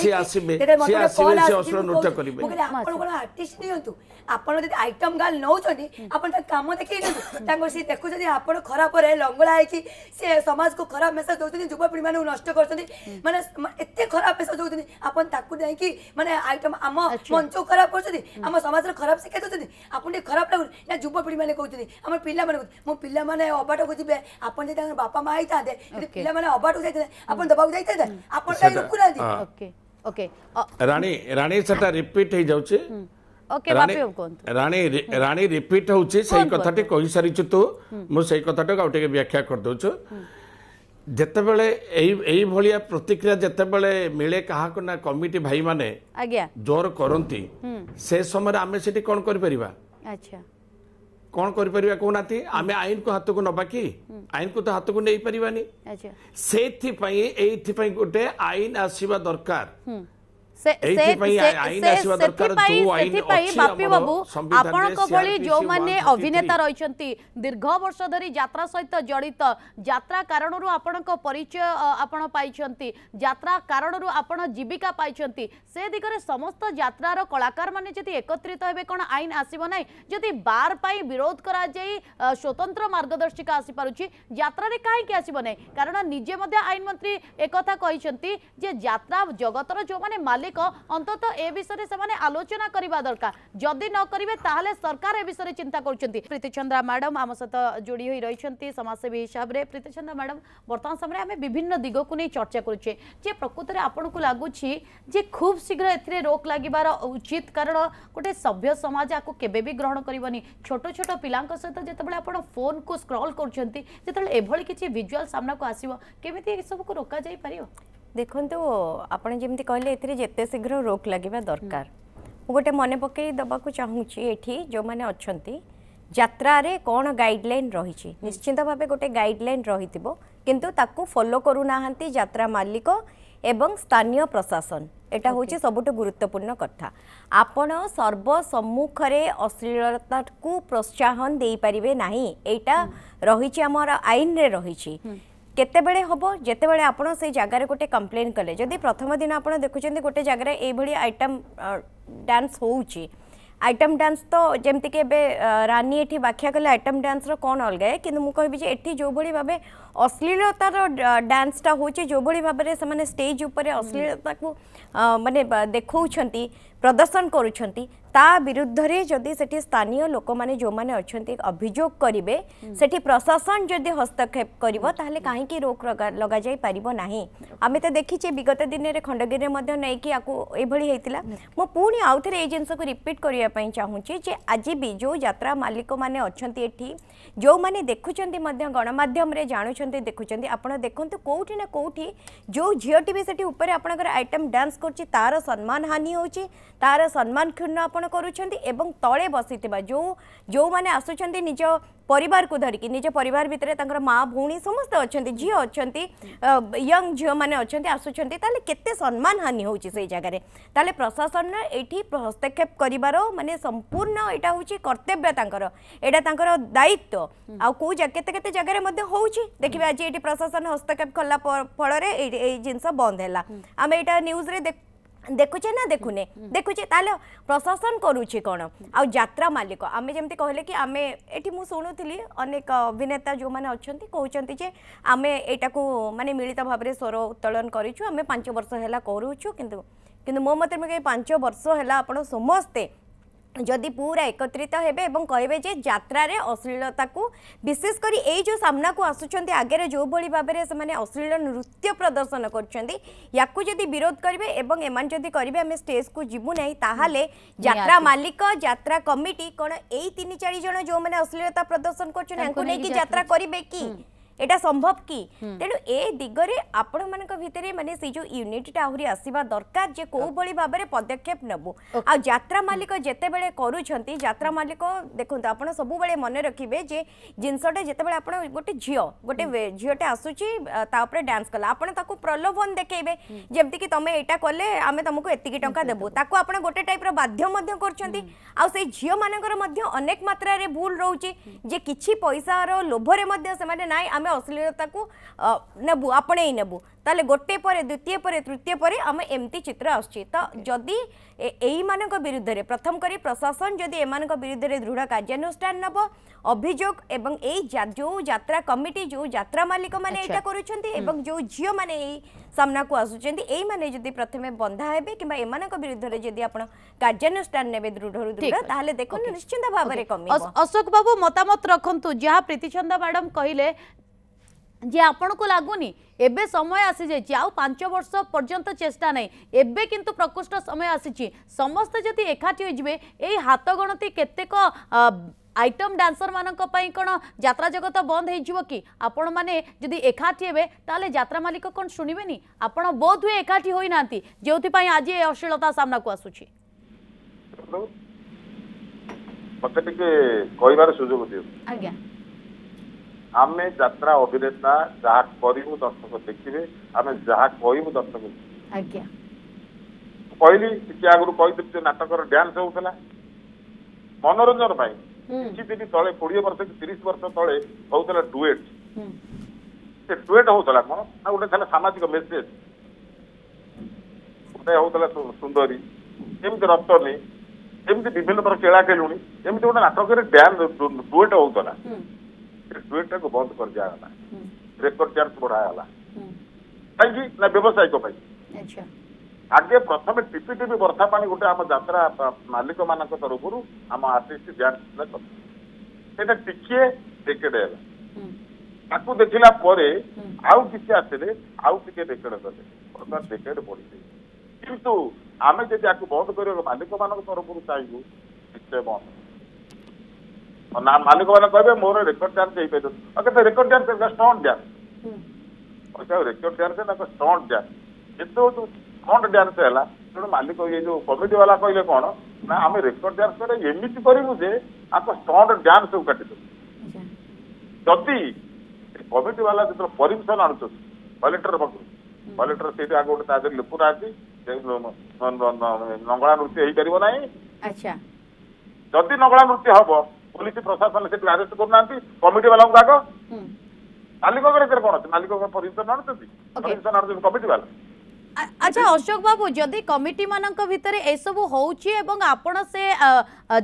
ସିଏ ଆସିବେ ସିଏ ଆସିବେ ସିଏ ଅସୁର ନୃତ୍ୟ କରିବେ ଆପଣ କଣ ଆର୍ଟିଷ୍ଟ ନିଅନ୍ତୁ ଆପଣ ଯଦି ଆଇଟମ ଗାର୍ଲ ନେଉଛନ୍ତି ଆପଣ ତାଙ୍କ କାମ ଦେଖେଇ ନିଅନ୍ତୁ ତାଙ୍କର ସିଏ ଦେଖୁଛନ୍ତି ଆପଣ ଖରାପରେ ଲଙ୍ଗଳା ହେଇକି ସେ ସମାଜକୁ ଖରାପ ମେସେଜ ଦେଉଛନ୍ତି ଯୁବପିଢ଼ି ମାନଙ୍କୁ ନଷ୍ଟ କରୁଛନ୍ତି ମାନେ ଏତେ ଖରାପ ମେସେଜ ଦେଉଛନ୍ତି ଆପଣ ତାକୁ ଯାଇକି ମାନେ ଆଇଟମ ଆମ ମଞ୍ଚକୁ ଖରାପ କରୁଛନ୍ତି ଆମ ସମାଜରେ ଖରାପ ଶିକ୍ଷା ଦେଉଛନ୍ତି ଆପଣ ଟିକେ ଖରାପ ଲାଗୁନି ନା ଯୁବପିଢ଼ି ମାନେ କହୁଛନ୍ତି ଆମ ପିଲାମାନଙ୍କୁ ମୋ ପିଲାମାନେ ଅବାଟକୁ ଯିବେ ଆପଣ ଯଦି ତାଙ୍କର ବାପା ମା ହେଇଥାନ୍ତେ ଯଦି ପିଲାମାନେ ଅବାଟକୁ ଯାଇଥାନ୍ତେ ଆପଣ ଦେବାକୁ ଯାଇଥାନ୍ତେ ଆପଣ କାହିଁ ରୋକୁନାହାନ୍ତି ଓକେ ରାଣୀ ରାଣୀ ସେଟା ରିପିଟ୍ ହେଇଯାଉଛି ରାଣୀ ରାଣୀ ରିପିଟ୍ ହେଉଛି ସେଇ କଥାଟି କହିସାରିଛୁ ତୁ ମୁଁ ସେଇ କଥାଟାକୁ ଆଉ ଟିକେ ବ୍ୟାଖ୍ୟା କରିଦେଉଛୁ ଯେତେବେଳେ ଏଇ ଏଇଭଳିଆ ପ୍ରତିକ୍ରିୟା ଯେତେବେଳେ ମିଳେ କାହାକୁ ନା କମିଟି ଭାଇମାନେ ଜୋର କରନ୍ତି ସେ ସମୟରେ ଆମେ ସେଠି କ'ଣ କରିପାରିବା ଆଚ୍ଛା କ'ଣ କରିପାରିବା କହୁନାହାନ୍ତି ଆମେ ଆଇନକୁ ହାତକୁ ନେବା କି ଆଇନକୁ ତ ହାତକୁ ନେଇପାରିବାନି ସେଇଥିପାଇଁ ଏଇଥିପାଇଁ ଗୋଟେ ଆଇନ ଆସିବା ଦରକାର ବାପି ବାବୁ ଆପଣଙ୍କ ଭଳି ଯେଉଁମାନେ ଅଭିନେତା ରହିଛନ୍ତି ଦୀର୍ଘ ବର୍ଷ ଧରି ଯାତ୍ରା ସହିତ ଜଡ଼ିତ ଯାତ୍ରା କାରଣରୁ ଆପଣଙ୍କ ପରିଚୟ ଆପଣ ପାଇଛନ୍ତି ଯାତ୍ରା କାରଣରୁ ଆପଣ ଜୀବିକା ପାଇଛନ୍ତି ସେ ଦିଗରେ ସମସ୍ତ ଯାତ୍ରାର କଳାକାରମାନେ ଯଦି ଏକତ୍ରିତ ହେବେ କ'ଣ ଆଇନ ଆସିବ ନାହିଁ ଯଦି ବାର ପାଇଁ ବିରୋଧ କରାଯାଇ ସ୍ୱତନ୍ତ୍ର ମାର୍ଗଦର୍ଶିକା ଆସିପାରୁଛି ଯାତ୍ରାରେ କାହିଁକି ଆସିବ ନାହିଁ କାରଣ ନିଜେ ମଧ୍ୟ ଆଇନ ମନ୍ତ୍ରୀ ଏକଥା କହିଛନ୍ତି ଯେ ଯାତ୍ରା ଜଗତର ଯେଉଁମାନେ ମାଲିକ মৌলিক অন্তত এ বিষয়ে সে আলোচনা করা দরকার যদি নকরবে তাহলে সরকার এ বিষয়ে চিন্তা করছেন প্রীতিচন্দ্রা ম্যাডাম আম সহ যোড়ি হয়ে রয়েছেন সমাজসেবী হিসাবে প্রীতিচন্দ্রা ম্যাডাম বর্তমান সময় আমি বিভিন্ন দিগক নিয়ে চর্চা করছে যে প্রকৃতরে আপনার লাগুছি যে খুব শীঘ্র এতে রোক লাগবার উচিত কারণ গোটে সভ্য সমাজ আকু কেবে বি গ্রহণ করবনি ছোট ছোট পিলাঙ্ সহ যেতবে আপনার ফোন কু স্ক্রল করছেন যেতবে এভাবে কিছু ভিজুয়াল সামনাকু আসব কেমি এসবু রোকা যাই পারিব ଦେଖନ୍ତୁ ଆପଣ ଯେମିତି କହିଲେ ଏଥିରେ ଯେତେ ଶୀଘ୍ର ରୋକ ଲାଗିବା ଦରକାର ମୁଁ ଗୋଟେ ମନେ ପକାଇ ଦେବାକୁ ଚାହୁଁଛି ଏଠି ଯେଉଁମାନେ ଅଛନ୍ତି ଯାତ୍ରାରେ କ'ଣ ଗାଇଡ଼ଲାଇନ୍ ରହିଛି ନିଶ୍ଚିନ୍ତ ଭାବେ ଗୋଟେ ଗାଇଡ଼ଲାଇନ୍ ରହିଥିବ କିନ୍ତୁ ତାକୁ ଫଲୋ କରୁନାହାନ୍ତି ଯାତ୍ରା ମାଲିକ ଏବଂ ସ୍ଥାନୀୟ ପ୍ରଶାସନ ଏଇଟା ହେଉଛି ସବୁଠୁ ଗୁରୁତ୍ୱପୂର୍ଣ୍ଣ କଥା ଆପଣ ସର୍ବସମ୍ମୁଖରେ ଅଶ୍ଳୀଳତାକୁ ପ୍ରୋତ୍ସାହନ ଦେଇପାରିବେ ନାହିଁ ଏଇଟା ରହିଛି ଆମର ଆଇନରେ ରହିଛି କେତେବେଳେ ହେବ ଯେତେବେଳେ ଆପଣ ସେଇ ଜାଗାରେ ଗୋଟେ କମ୍ପ୍ଲେନ୍ କଲେ ଯଦି ପ୍ରଥମ ଦିନ ଆପଣ ଦେଖୁଛନ୍ତି ଗୋଟେ ଜାଗାରେ ଏଇଭଳି ଆଇଟମ୍ ଡ୍ୟାନ୍ସ ହେଉଛି ଆଇଟମ୍ ଡ୍ୟାନ୍ସ ତ ଯେମିତିକି ଏବେ ରାନୀ ଏଠି ବ୍ୟାଖ୍ୟା କଲେ ଆଇଟମ୍ ଡ୍ୟାନ୍ସର କ'ଣ ଅଲଗା କିନ୍ତୁ ମୁଁ କହିବି ଯେ ଏଠି ଯେଉଁଭଳି ଭାବେ ଅଶ୍ଳୀଳତାର ଡ୍ୟାନ୍ସଟା ହେଉଛି ଯେଉଁଭଳି ଭାବରେ ସେମାନେ ଷ୍ଟେଜ୍ ଉପରେ ଅଶ୍ଳୀଳତାକୁ ମାନେ ଦେଖାଉଛନ୍ତି ପ୍ରଦର୍ଶନ କରୁଛନ୍ତି ताद्ध स्थानीय लोक मैंने जो मैंने अच्छा अभोग करेंगे से प्रशासन जदि हस्तक्षेप कर कहीं रोक लग जा आम तो देखीचे विगत दिन में खंडगिरी में नहींकला मुझे पुणी आउ थे ये जिनस को रिपीट करने चाहूँगी आज भी जो जित्रा मालिक मैंने अच्छा जो मैंने देखुं गणमाम जानुंत देखुं आपड़ देखते कौटि ना कौटि जो झीलटी भी सीटी उपर आप आइटम डांस कर सम्मान हानि होार सम्मान क्षुण्ण ଆପଣ କରୁଛନ୍ତି ଏବଂ ତଳେ ବସିଥିବା ଯେଉଁ ଯେଉଁମାନେ ଆସୁଛନ୍ତି ନିଜ ପରିବାରକୁ ଧରିକି ନିଜ ପରିବାର ଭିତରେ ତାଙ୍କର ମା ଭଉଣୀ ସମସ୍ତେ ଅଛନ୍ତି ଝିଅ ଅଛନ୍ତି ୟଙ୍ଗ ଝିଅମାନେ ଅଛନ୍ତି ଆସୁଛନ୍ତି ତାହେଲେ କେତେ ସମ୍ମାନ ହାନି ହେଉଛି ସେଇ ଜାଗାରେ ତାହେଲେ ପ୍ରଶାସନ ଏଇଠି ହସ୍ତକ୍ଷେପ କରିବାର ମାନେ ସମ୍ପୂର୍ଣ୍ଣ ଏଇଟା ହେଉଛି କର୍ତ୍ତବ୍ୟ ତାଙ୍କର ଏଇଟା ତାଙ୍କର ଦାୟିତ୍ୱ ଆଉ କେଉଁ କେତେ କେତେ ଜାଗାରେ ମଧ୍ୟ ହେଉଛି ଦେଖିବେ ଆଜି ଏଇଠି ପ୍ରଶାସନ ହସ୍ତକ୍ଷେପ କଲା ଫଳରେ ଏଇ ଜିନିଷ ବନ୍ଦ ହେଲା ଆମେ ଏଇଟା ନ୍ୟୁଜ୍ରେ ଦେଖ দেখুছে না দেখুনে দেখুছে তাহলে প্রশাসন করুছে কোণ আত্রা মালিক আমি যেমি কহিলেন কি আমি এটি মু শুণুলি অনেক অভিনেতা যে অনেক কৌঁচ যে আমি এইটা মানে মিলিত ভাবে স্বর উত্তোলন করছু আমি পাঁচ বর্ষ হল করুছু কিন্তু কিন্তু মো মতে পাঁচ বর্ষ হল আপনার সমস্তে যদি পুরা একত্রিত হবে এবং কহবে যে যাত্রার অশ্লীলতা বিশেষ করে এই যে সামনা আসুচার আগের যেভাবে ভাবে সে অশ্লীল নৃত্য প্রদর্শন করছেন ইয়াকু যদি বিরোধ করবে এবং এমান যদি করবে আমি স্টেজ কু যু না তাহলে যাত্রা মালিক যাত্রা কমিটি কোণ এই তিন চারিজন যে অশ্লীলতা প্রদর্শন করছেন যাত্রা করবে কি এটা সম্ভব কি তেণু এ দিগরে আপনার ভিতরে মানে সেই যে ইউনিটটা আহরি আসবা দরকার যে কোভাবে ভাবে পদক্ষেপ নেবু আত্রা মালিক যেতবে করছেন যাত্রা মালিক দেখুন আপনার সবুলে মনে রাখবে যে জিনিসটা যেতবে আপনার গোটে ঝিও গোটে ঝিওটে আসুচি তাপরে ডান্স কলা আপনার তাকে প্রলোভন দেখাইবে যেমিকি তুমি এটা কলে আমি তোমাকে এতিকি টঙ্কা দেবু তাকে আপনার গোটে টাইপর বাধ্য মধ্যে করছেন সেই ঝিও মানকর অনেক মাত্রায় ভুল রয়েছে যে কিছু পয়সার লোভরে মধ্যে সে নাই আমি अश्लीलता को नेबु अपने ही ताले गोटे परे द्वितीय परे तृतीय परे आम एमती चित्र आसछि जदि एही प्रथम करी प्रशासन जदि ए विरुद्ध रे दृढ कार्यानुष्ठान नबो अभिजोग जो यात्रा कमिटी जो यात्रा मालिक माने एटा करूछन्ति जो जियो माने सामना को आसुछन्ति एही बंधा हेबे किबा ए विरुद्ध कार्यानुष्ठान नेबे दृढ रु दृढ ताले निश्चिंत भाव रे कमिबो अशोक बाबू मतामत रखंतु जहा प्रीतिचंद मैडम कहिले যে আপনার লাগুনি এবে সময় আসি আসিযাই আঁচ বর্ষ পর্যন্ত চেষ্টা নাই এবে কিন্তু প্রকৃষ্ট সময় আসিছি সমস্ত যদি একাঠি হয়ে যাবে এই হাত গণতি কেতেক আইটম ডান্সর মানক কোণ যাত্রা জগত বন্ধ হয়ে যাব কি আপনার মানে যদি একাঠি হবে তাহলে যাত্রা মালিক শুনবে নি আপনার বোধ হুয়ে একাঠি হয়ে না যে আজ এই অশ্লীলতা সামনা আসুছি মতো টিকে কইবার সুযোগ দিও আজ্ঞা ଆମେ ଯାତ୍ରା ଅଭିନେତା ଯାହା କରିବୁ ଦର୍ଶକ ଦେଖିବେ ଆମେ ଯାହା କହିବୁ ଦର୍ଶକ ଆଜ୍ଞା କହିଲି ଟିକେ ଆଗରୁ କହିଥିଲି ଯେ ନାଟକର ଡ୍ୟାନ୍ସ ହେଉଥିଲା ମନୋରଞ୍ଜନ ପାଇଁ କିଛି ଦିନ ତଳେ କୋଡିଏ ବର୍ଷ କି ତିରିଶ ବର୍ଷ ତଳେ ହଉଥିଲା ଡୁଏଟ୍ ସେ ଡୁଏଟ୍ ହଉଥିଲା କ'ଣ ନା ଗୋଟେ ଥିଲା ସାମାଜିକ ମେସେଜ ଗୋଟେ ହଉଥିଲା ସୁନ୍ଦରୀ ଏମିତି ରପ୍ତନୀ ଏମିତି ବିଭିନ୍ନ ପ୍ରକାର କେଳା କେଲୁଣି ଏମିତି ଗୋଟେ ନାଟକରେ ଡ୍ୟାନ୍ସ ଡୁଏଟ୍ ହଉଥିଲା ଟ୍ରିଟମେଣ୍ଟଟାକୁ ବନ୍ଦ କରିଦିଆଗଲା ଟ୍ରିପର୍ ଚାର୍ଜ ବଢ଼ାଗଲା କାହିଁକି ନା ବ୍ୟବସାୟିକ ପାଇଁ ଆଗେ ପ୍ରଥମେ ଟିପି ଟିପି ବର୍ଷା ପାଣି ଗୋଟେ ଆମ ଯାତ୍ରା ମାଲିକମାନଙ୍କ ତରଫରୁ ଆମ ଆର୍ଟିଷ୍ଟ ଆର୍ଟିସି ବ୍ୟାଙ୍କ ସେଇଟା ଟିକିଏ ରେକେଡ୍ ହେଲା ତାକୁ ଦେଖିଲା ପରେ ଆଉ କିଛି ଆସିଲେ ଆଉ ଟିକେ ରେକେଡ୍ କଲେ ବର୍ତ୍ତମାନ ରେକେଡ୍ ବଢ଼ିଯାଇଛି କିନ୍ତୁ ଆମେ ଯଦି ଆକୁ ବନ୍ଦ କରିବାକୁ ମାଲିକମାନଙ୍କ ତରଫରୁ ଚାହିଁବୁ ନିଶ୍ଚୟ ବନ୍ଦ ନା ମାଲିକ ମାନେ କହିବେ ମୋର ରେକର୍ଡ ଚାର୍ଜ ହେଇପାରିବ ଆଉ କେତେ record charge stunt dance record dance ନା ଷ୍ଟଣ୍ଟ ଡ୍ୟାନ୍ସ କିନ୍ତୁ ଯୋଉ ଷ୍ଟଣ୍ଟ ଡ୍ୟାନ୍ସ ହେଲା ତେଣୁ ମାଲିକ ଇଏ ଯୋଉ କମିଟି ବାଲା କହିଲେ କ'ଣ ନା ଆମେ ରେକର୍ଡ ଡ୍ୟାନ୍ସ କରେ ଏମିତି କରିବୁ ଯେ ଆଙ୍କ ଷ୍ଟଣ୍ଟ ଡ୍ୟାନ୍ସ ସବୁ କାଟିଦେବୁ ଯଦି କମିଟି ବାଲା ଯେତେବେଳେ ପରମିସନ ଆଣୁଛନ୍ତି କଲେକ୍ଟର ପାଖରୁ କଲେକ୍ଟର ସେଇଠି ଆଗ ଗୋଟେ ତା ଦେହରେ ଲେପୁରା ଅଛି ନଙ୍ଗଳା ନୃତ୍ୟ ହେଇପାରିବ ନାହିଁ ଯଦି ନଙ୍ଗଳା ନୃତ୍ୟ ହବ ପୋଲିସ ପ୍ରଶାସନ ସେଠି ଆରେଷ୍ଟ କରୁନାହାନ୍ତି କମିଟି ବାଲାଙ୍କୁ ଆଗ ମାଲିକଙ୍କର ଏଥିରେ କଣ ଅଛି ମାଲିକ ପରିବର୍ତ୍ତନ ଆଣୁଛନ୍ତି ପରିବର୍ତ୍ତନ ଆଣୁଛନ୍ତି କମିଟି ବାଲା আচ্ছা অশোক বাবু যদি কমিটি মানক ভিতরে এসবু হচ্ছে এবং আপনার সে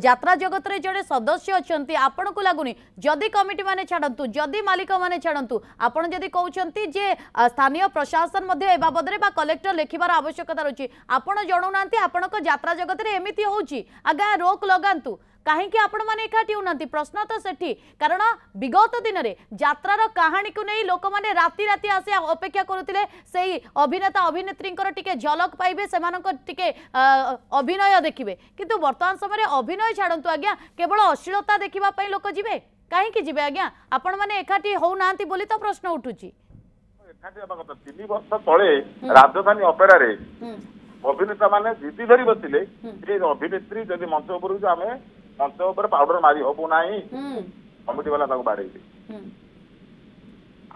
যাত্রা জগতরে জনে সদস্য অনেক আপনার লাগুনি যদি কমিটি মানে ছাড়ু যদি মালিক মানে ছাড়ু আপনার যদি কৌন যে স্থানীয় প্রশাসন মধ্যে এ বাবদরে বা কলেক্টর লেখিবার আবশ্যকতা রয়েছে আপনার জনাও না আপনার যাত্রা জগতরে এমিতি হচ্ছে আজ্ঞা রোক লগাতু କାହିଁକି ଆପଣମାନେ ଏକାଠି ହେଉନାହାନ୍ତି ପ୍ରଶ୍ନ ତ ସେଠି କାରଣ ବିଗତ ଦିନରେ ଯାତ୍ରାର କାହାଣୀକୁ ନେଇ ଲୋକମାନେ ରାତି ରାତି ଆସି ଅପେକ୍ଷା କରୁଥିଲେ ସେଇ ଅଭିନେତା ଅଭିନେତ୍ରୀଙ୍କର ଟିକେ ଝଲକ ପାଇବେ ସେମାନଙ୍କ ଟିକେ ଅଭିନୟ ଦେଖିବେ କିନ୍ତୁ ବର୍ତ୍ତମାନ ସମୟରେ ଅଭିନୟ ଛାଡ଼ନ୍ତୁ ଆଜ୍ଞା କେବଳ ଅଶ୍ଳୀଳତା ଦେଖିବା ପାଇଁ ଲୋକ ଯିବେ କାହିଁକି ଯିବେ ଆଜ୍ଞା ଆପଣମାନେ ଏକାଠି ହେଉନାହାନ୍ତି ବୋଲି ତ ପ୍ରଶ୍ନ ଉଠୁଛି ତିନି ବର୍ଷ ତଳେ ରାଜଧାନୀ ଅପେରାରେ ଅଭିନେତା ମାନେ ଜିଦି ଧରି ବସିଲେ ଯେ ଅଭିନେତ୍ରୀ ଯଦି ମଞ୍ଚ ଉପରକୁ ଆମେ ମଞ୍ଚ ଉପରେ ପାଉଡର ମାରି ହବ ନାହିଁ କମିଟି ବାଲା ତାକୁ ବାଡେଇଲେ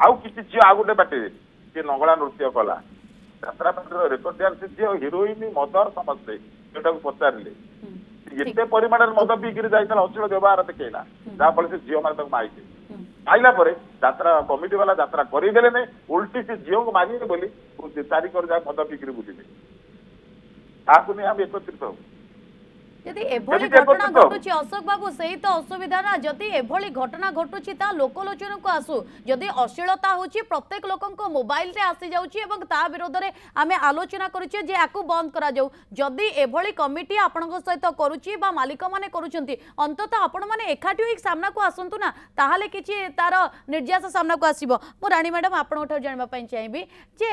ଆଉ କିଛି ଝିଅ ଆଉ ଗୋଟେ ବାଟିଲେ ସିଏ ନଙ୍ଗଳା ନୃତ୍ୟ କଲା ଯାତ୍ରା ପାଖରେ ରେକର୍ଡ ଡ୍ୟାନ୍ସ ଝିଅ ହିରୋଇନ ମଦର ସମସ୍ତେ ଯୋଉଟାକୁ ପଚାରିଲେ ଏତେ ପରିମାଣରେ ମଦ ପିଇକିରି ଯାଇଥିଲା ଅଚଳ ବ୍ୟବହାର ଦେଖେଇଲା ଯାହାଫଳରେ ସେ ଝିଅ ମାନେ ତାକୁ ମାରିଛି ପାଇଲା ପରେ ଯାତ୍ରା କମିଟି ବାଲା ଯାତ୍ରା କରିଦେଲେ ନାହିଁ ଓଲ୍ଟି ସେ ଝିଅଙ୍କୁ ମାରିବେ ବୋଲି ଚାରି ତାରିଖରେ ଯାହା ମଦ ପିଇକିରି ବୁଝିଲେ ତାକୁ ନେଇ ଆମେ ଏକତ୍ରିତ ହବୁ যদি এভাবে ঘটনা ঘটুচি অশোক বাবু সেই তো অসুবিধা না যদি এভাবে ঘটনা ঘটুচি তা লোকলোচনকু আসু যদি অশ্লীলতা হচ্ছে প্রত্যেক লোকঙ্ক মোবাইলরে আসি যাচ্ছি এবং তা বিরোধে আমি আলোচনা করুছে যে আকু বন্ধ করা যাও যদি এভাবে কমিটি আপনার সহিত করুছি বা মালিক মানে করছেন অন্তত আপন মানে একাঠি হয়ে সামনাকু আসন্তু না তাহলে কিছু তার নির্যাস সামনাকু আসব মু রাণী ম্যাডাম আপনার জাঁয়া চাইবি যে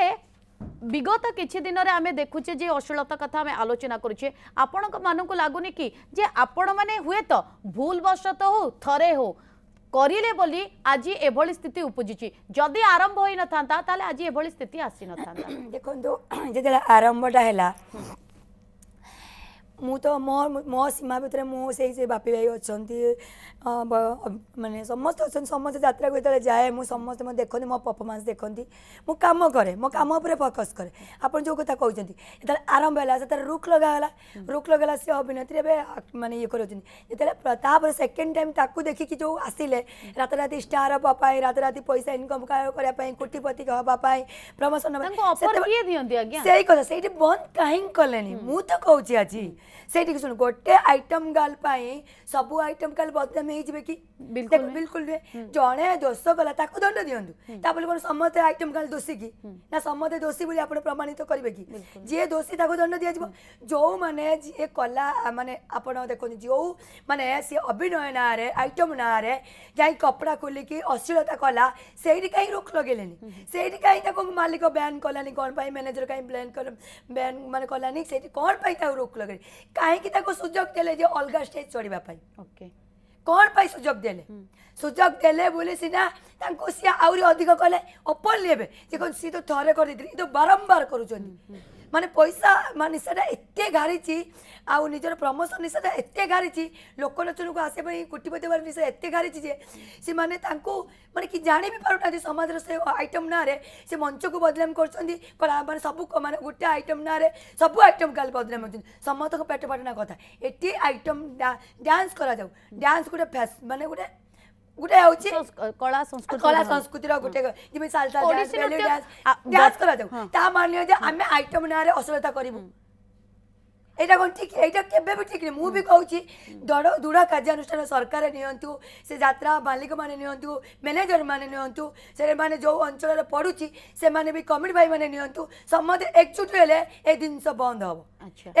বিগত কিছু দিনরে আমি দেখুছে যে অশ্লীলতা কথা আমি আলোচনা করছে আপনার মানুষ লাগুনি কি যে আপন মানে হুয়েত ভুলবশত হো থরে হো করিলে বলি আজি এভাবে স্থিতি উপজিছি যদি আরম্ভ হয়ে নথান্তা তাহলে আজি এভাবে স্থিতি আসি নথান্তা দেখুন যেতে আরম্ভটা হেলা म त म सीमा भित्र से बापी भाइ अहिले म समस्त अनि समसे जातले जाए मफमास देखे म फोकस करे अब जो कथा कि लगा होलाुख रुक लगाला अभिनेती म इन्टु जति प्रताप सेकेन्ड टाइम त देखि जो रात रातरा स्टार रात रातराति पैसा सेही कूटिपति प्रमोसन सही बन्द कहीँ कले त ସେଇଠି ଶୁଣୁ ଗୋଟେ ଆଇଟମ୍ ଗାର୍ଲ ପାଇଁ ସବୁ ଆଇଟମ୍ କାଲି ବଦନାମ ହେଇଯିବେ କି बिल्कुल बिल्कुल नुहे जड़े दोष कला दंड दिखाँ समस्ते आइटम खाली दोषी की ना समस्ते दोषी बोली आप प्रमाणित करेंगे कि जी दोषी दंड दीजिए जो मैंने जी कला मानने आप देखते जो मैंने सी अभिनय ना आइटम ना कहीं कपड़ा खोलिकी अश्लीलता कला से कहीं रोक लगे से कहीं मालिक ब्यान कलानी कौन मैनेजर कहीं ब्यान ब्यान मान कलानी से कौन रोक लगे कहीं सुजोग दे अलग स्टेज चढ़ापी ओके କ'ଣ ପାଇଁ ସୁଯୋଗ ଦେଲେ ସୁଯୋଗ ଦେଲେ ବୋଲି ସିନା ତାଙ୍କୁ ସିଏ ଆହୁରି ଅଧିକ କଲେ ଓପନଲି ଏବେ ଯେ କ'ଣ ସିଏ ତ ଥରେ କରିଦେଇଥିଲେ କିନ୍ତୁ ବାରମ୍ବାର କରୁଛନ୍ତି ମାନେ ପଇସା ମାନେ ସେଇଟା ଏତେ ଘାରିଛି ଆଉ ନିଜର ପ୍ରମୋସନ୍ ନିଶା ଏତେ ଘାରିଛି ଲୋକଲୋଚନକୁ ଆସିବା ପାଇଁ କୋଟିପତି ହେବାର ନିଶା ଏତେ ଘାରିଛି ଯେ ସେମାନେ ତାଙ୍କୁ ମାନେ କି ଜାଣି ବି ପାରୁନାହାନ୍ତି ସମାଜର ସେ ଆଇଟମ୍ ନାଁରେ ସେ ମଞ୍ଚକୁ ବଦନାମ କରୁଛନ୍ତି ମାନେ ସବୁ ମାନେ ଗୋଟେ ଆଇଟମ୍ ନାଁରେ ସବୁ ଆଇଟମ୍ କାଲି ବଦନାମ ହେଉଛନ୍ତି ସମସ୍ତଙ୍କ ପେଟ ପାଟଣା କଥା ଏଠି ଆଇଟମ୍ ଡ୍ୟାନ୍ସ କରାଯାଉ ଡ୍ୟାନ୍ସ ଗୋଟେ ମାନେ ଗୋଟେ ଗୋଟେ ହେଉଛି କଳା ସଂସ୍କୃତି କଳା ସଂସ୍କୃତିର ଗୋଟେ ଯେମିତି salsa dance belly dance dance କରାଯାଉ ତା ମାନେ ଯେ ଆମେ ଆଇଟମ୍ ନାଁରେ ଅଶ୍ଳୀଳତା କରିବୁ ଏଇଟା କ'ଣ ଠିକ୍ ଏଇଟା କେବେ ବି ଠିକ୍ ନୁହେଁ ମୁଁ ବି କହୁଛି ଦଡ଼ ଦୃଢ଼ କାର୍ଯ୍ୟାନୁଷ୍ଠାନ ସରକାର ନିଅନ୍ତୁ ସେ ଯାତ୍ରା ମାଲିକମାନେ ନିଅନ୍ତୁ ମ୍ୟାନେଜରମାନେ ନିଅନ୍ତୁ ସେମାନେ ଯେଉଁ ଅଞ୍ଚଳରେ ପଡ଼ୁଛି ସେମାନେ ବି କମିଟି ଭାଇମାନେ ନିଅନ୍ତୁ ସମସ୍ତେ ଏକଜୁଟ ହେଲେ ଏ ଜିନିଷ ବନ୍ଦ ହେବ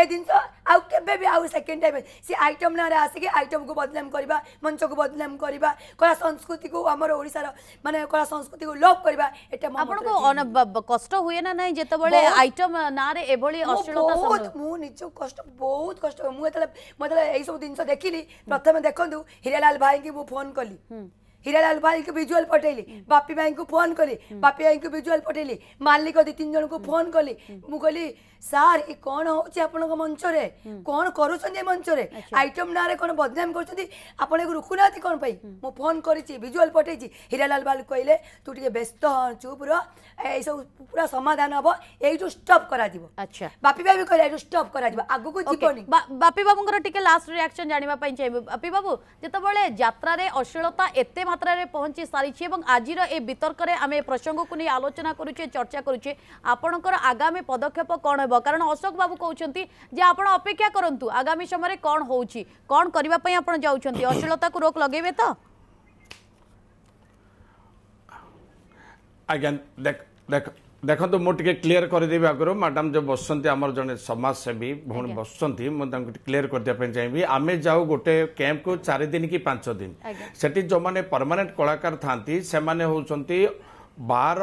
ଏ ଜିନିଷ ଆଉ କେବେ ବି ଆଉ ସେକେଣ୍ଡ ଟାଇମ୍ ସେ ଆଇଟମ୍ ନାଁରେ ଆସିକି ଆଇଟମ୍କୁ ବଦନାମ କରିବା ମଞ୍ଚକୁ ବଦନାମ କରିବା କଳା ସଂସ୍କୃତିକୁ ଆମର ଓଡ଼ିଶାର ମାନେ କଳା ସଂସ୍କୃତିକୁ ଲୋପ କରିବା ଏଇଟା ଆପଣଙ୍କୁ କଷ୍ଟ ହୁଏ ନା ନାହିଁ ଯେତେବେଳେ ଆଇଟମ୍ ନାଁରେ ଏଭଳି ଅଶ୍ଳୀଳତା ମୁଁ ନିଜ কষ্ট বহুত কষ্ট মু যেতে মু যেতে এই সব জিনিস দেখিলি প্রথমে দেখন্তু হীরালাল ভাইকে মু ফোন কলি হীরালাল ভাই को ভিজুয়াল পঠাইলি বাপি ভাই को ফোন কলি বাপি ভাই को ভিজুয়াল পঠাইলি মালিক দুই তিন জনক ফোন কলি মু কলি ସାର୍ ଏ କ'ଣ ହେଉଛି ଆପଣଙ୍କ ମଞ୍ଚରେ କ'ଣ କରୁଛନ୍ତି ଏ ମଞ୍ଚରେ ଆଇଟମ୍ ନାଁରେ କ'ଣ ବଦନାମ କରୁଛନ୍ତି ଆପଣ ଏକୁ ରୋକୁନାହାନ୍ତି କ'ଣ ପାଇଁ ମୁଁ ଫୋନ୍ କରିଛି ଭିଜୁଆଲ୍ ପଠେଇଛି ହୀରାଲାଲ ବାଲୁ କହିଲେ ତୁ ଟିକେ ବ୍ୟସ୍ତ ଚୁପ୍ ରହ ଏଇସବୁ ପୁରା ସମାଧାନ ହବ ଏଇଠୁ ଷ୍ଟପ୍ କରାଯିବ ଆଚ୍ଛା ବାପି ବାବୁ କହିଲେ ଏଇଠୁ ଷ୍ଟପ୍ କରାଯିବ ଆଗକୁ ଯିବନି ବାପି ବାବୁଙ୍କର ଟିକେ ଲାଷ୍ଟ ରିଆକ୍ସନ୍ ଜାଣିବା ପାଇଁ ଚାହିଁବି ବାପି ବାବୁ ଯେତେବେଳେ ଯାତ୍ରାରେ ଅଶ୍ଳୀଳତା ଏତେ ମାତ୍ରାରେ ପହଞ୍ଚି ସାରିଛି ଏବଂ ଆଜିର ଏ ବିତର୍କରେ ଆମେ ପ୍ରସଙ୍ଗକୁ ନେଇ ଆଲୋଚନା କରୁଛେ ଚର୍ଚ୍ଚା କରୁଛେ ଆପଣଙ୍କର ଆଗାମୀ ପଦକ୍ଷେପ କ'ଣ ହେବ କାରଣ ଅଶୋକ ବାବୁ କହୁଛନ୍ତି ଯେ ଆପଣ ଅପେକ୍ଷା କରନ୍ତୁ ଆଗାମୀ ସମୟରେ କ'ଣ ହେଉଛି କ'ଣ କରିବା ପାଇଁ ଆପଣ ଯାଉଛନ୍ତି ଅଶ୍ଳୀଳତାକୁ ରୋକ ଲଗେଇବେ ତ ଆଜ୍ଞା ଦେଖ ଦେଖନ୍ତୁ ମୁଁ ଟିକେ କ୍ଲିୟର କରିଦେବି ଆଗରୁ ମ୍ୟାଡ଼ାମ୍ ଯେଉଁ ବସୁଛନ୍ତି ଆମର ଜଣେ ସମାଜସେବୀ ଭଉଣୀ ବସୁଛନ୍ତି ମୁଁ ତାଙ୍କୁ କ୍ଲିୟର କରିଦେବା ପାଇଁ ଚାହିଁବି ଆମେ ଯାଉ ଗୋଟେ କ୍ୟାମ୍ପକୁ ଚାରି ଦିନ କି ପାଞ୍ଚ ଦିନ ସେଠି ଯେଉଁମାନେ ପରମାନେଣ୍ଟ କଳାକାର ଥାନ୍ତି ସେମାନେ ହେଉଛନ୍ତି ବାର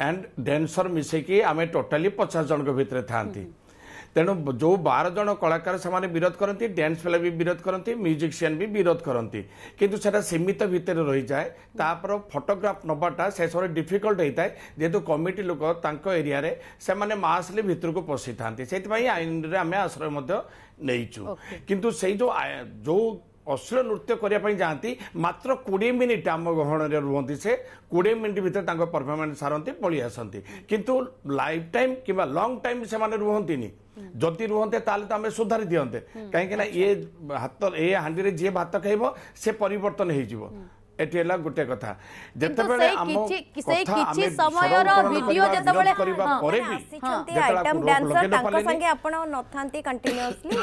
एंड डेनसर मिसेकी आम टोटाली पचास जन भितर था तेणु जो बार जन कलाकार से विरोध करती डांस पिला भी विरोध करती म्यूजिशियन भी विरोध करती किंतु सेटा सीमित भितर रही जाए तापर फटोग्राफ नवाटा से सब डिफिकल्ट होता है जेहेतु कमिटी लोक एरिया से मासली भितर को पशि था आईन आईन आश्रय नहीं जो जो অশ্লীল নৃত্য করা যাতে মাত্র কোড়িয়ে মিনিট আম গহণরে রুহতি সে কোড়িয়ে মিনিট ভিতরে তাঁর পরফরমান্স সারতে পড়ে আসতে কিন্তু লাইফ টাইম কিংবা লং টাইম সে রুহতিনি যদি রুহতে তাহলে তো আমি সুধারি দিতে কিনা এ ভাত এ হাঁডি যে ভাত খাইব সে পরিবর্তন হয়ে যাব এটি হল গোটে কথা যেতবেলে আম কথা আমি সময়ৰ ভিডিও যেতবেলে কৰিব পৰে বি যেতবেলে লোকে নপালে আপন নথান্তি কন্টিনিউয়াসলি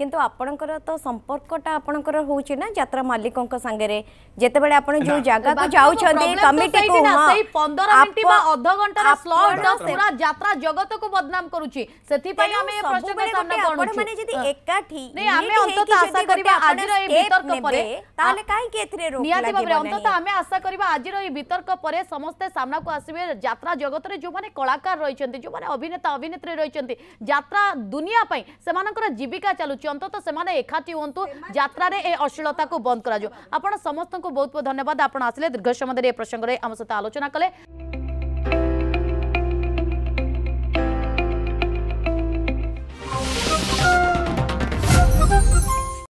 কিন্তু আপনার তো সম্পর্কটা আপনার হচ্ছে না যাত্রা মালিক সাংরে যেতবে আপনার যে জায়গা যাচ্ছেন কমিটি কু সেই 15 মিনিট বা অর্ধ ঘন্টার স্লট পুরা যাত্রা জগতকু বদনাম করুচি সেতিপাই আমি এই প্রশ্নকে সামনে করুচি মানে যদি একাঠি নাই আমি অন্তত আশা করিবা আজির এই বিতর্ক পরে তাহলে কাই কি এথিরে রোক নিয়াতি ভাবে অন্তত আমি আশা করিবা আজির এই বিতর্ক পরে সমস্ত সামনাকু আসিবে যাত্রা জগতরে যে কলাকার রইছন্তি যে অভিনেতা অভিনেত্রী রইছন্তি যাত্রা দুনিয়া পাই জীবিকা চালুচি পর্যন্ত তো সেমানে একাঠি হুঁতু যাত্রার এই অশ্লীলতা বন্ধ করা আপনার সমস্ত বহুত বহুত ধন্যবাদ আপনার আসলে দীর্ঘ সময় ধরে এ প্রসঙ্গে আমার সহ আলোচনা কলে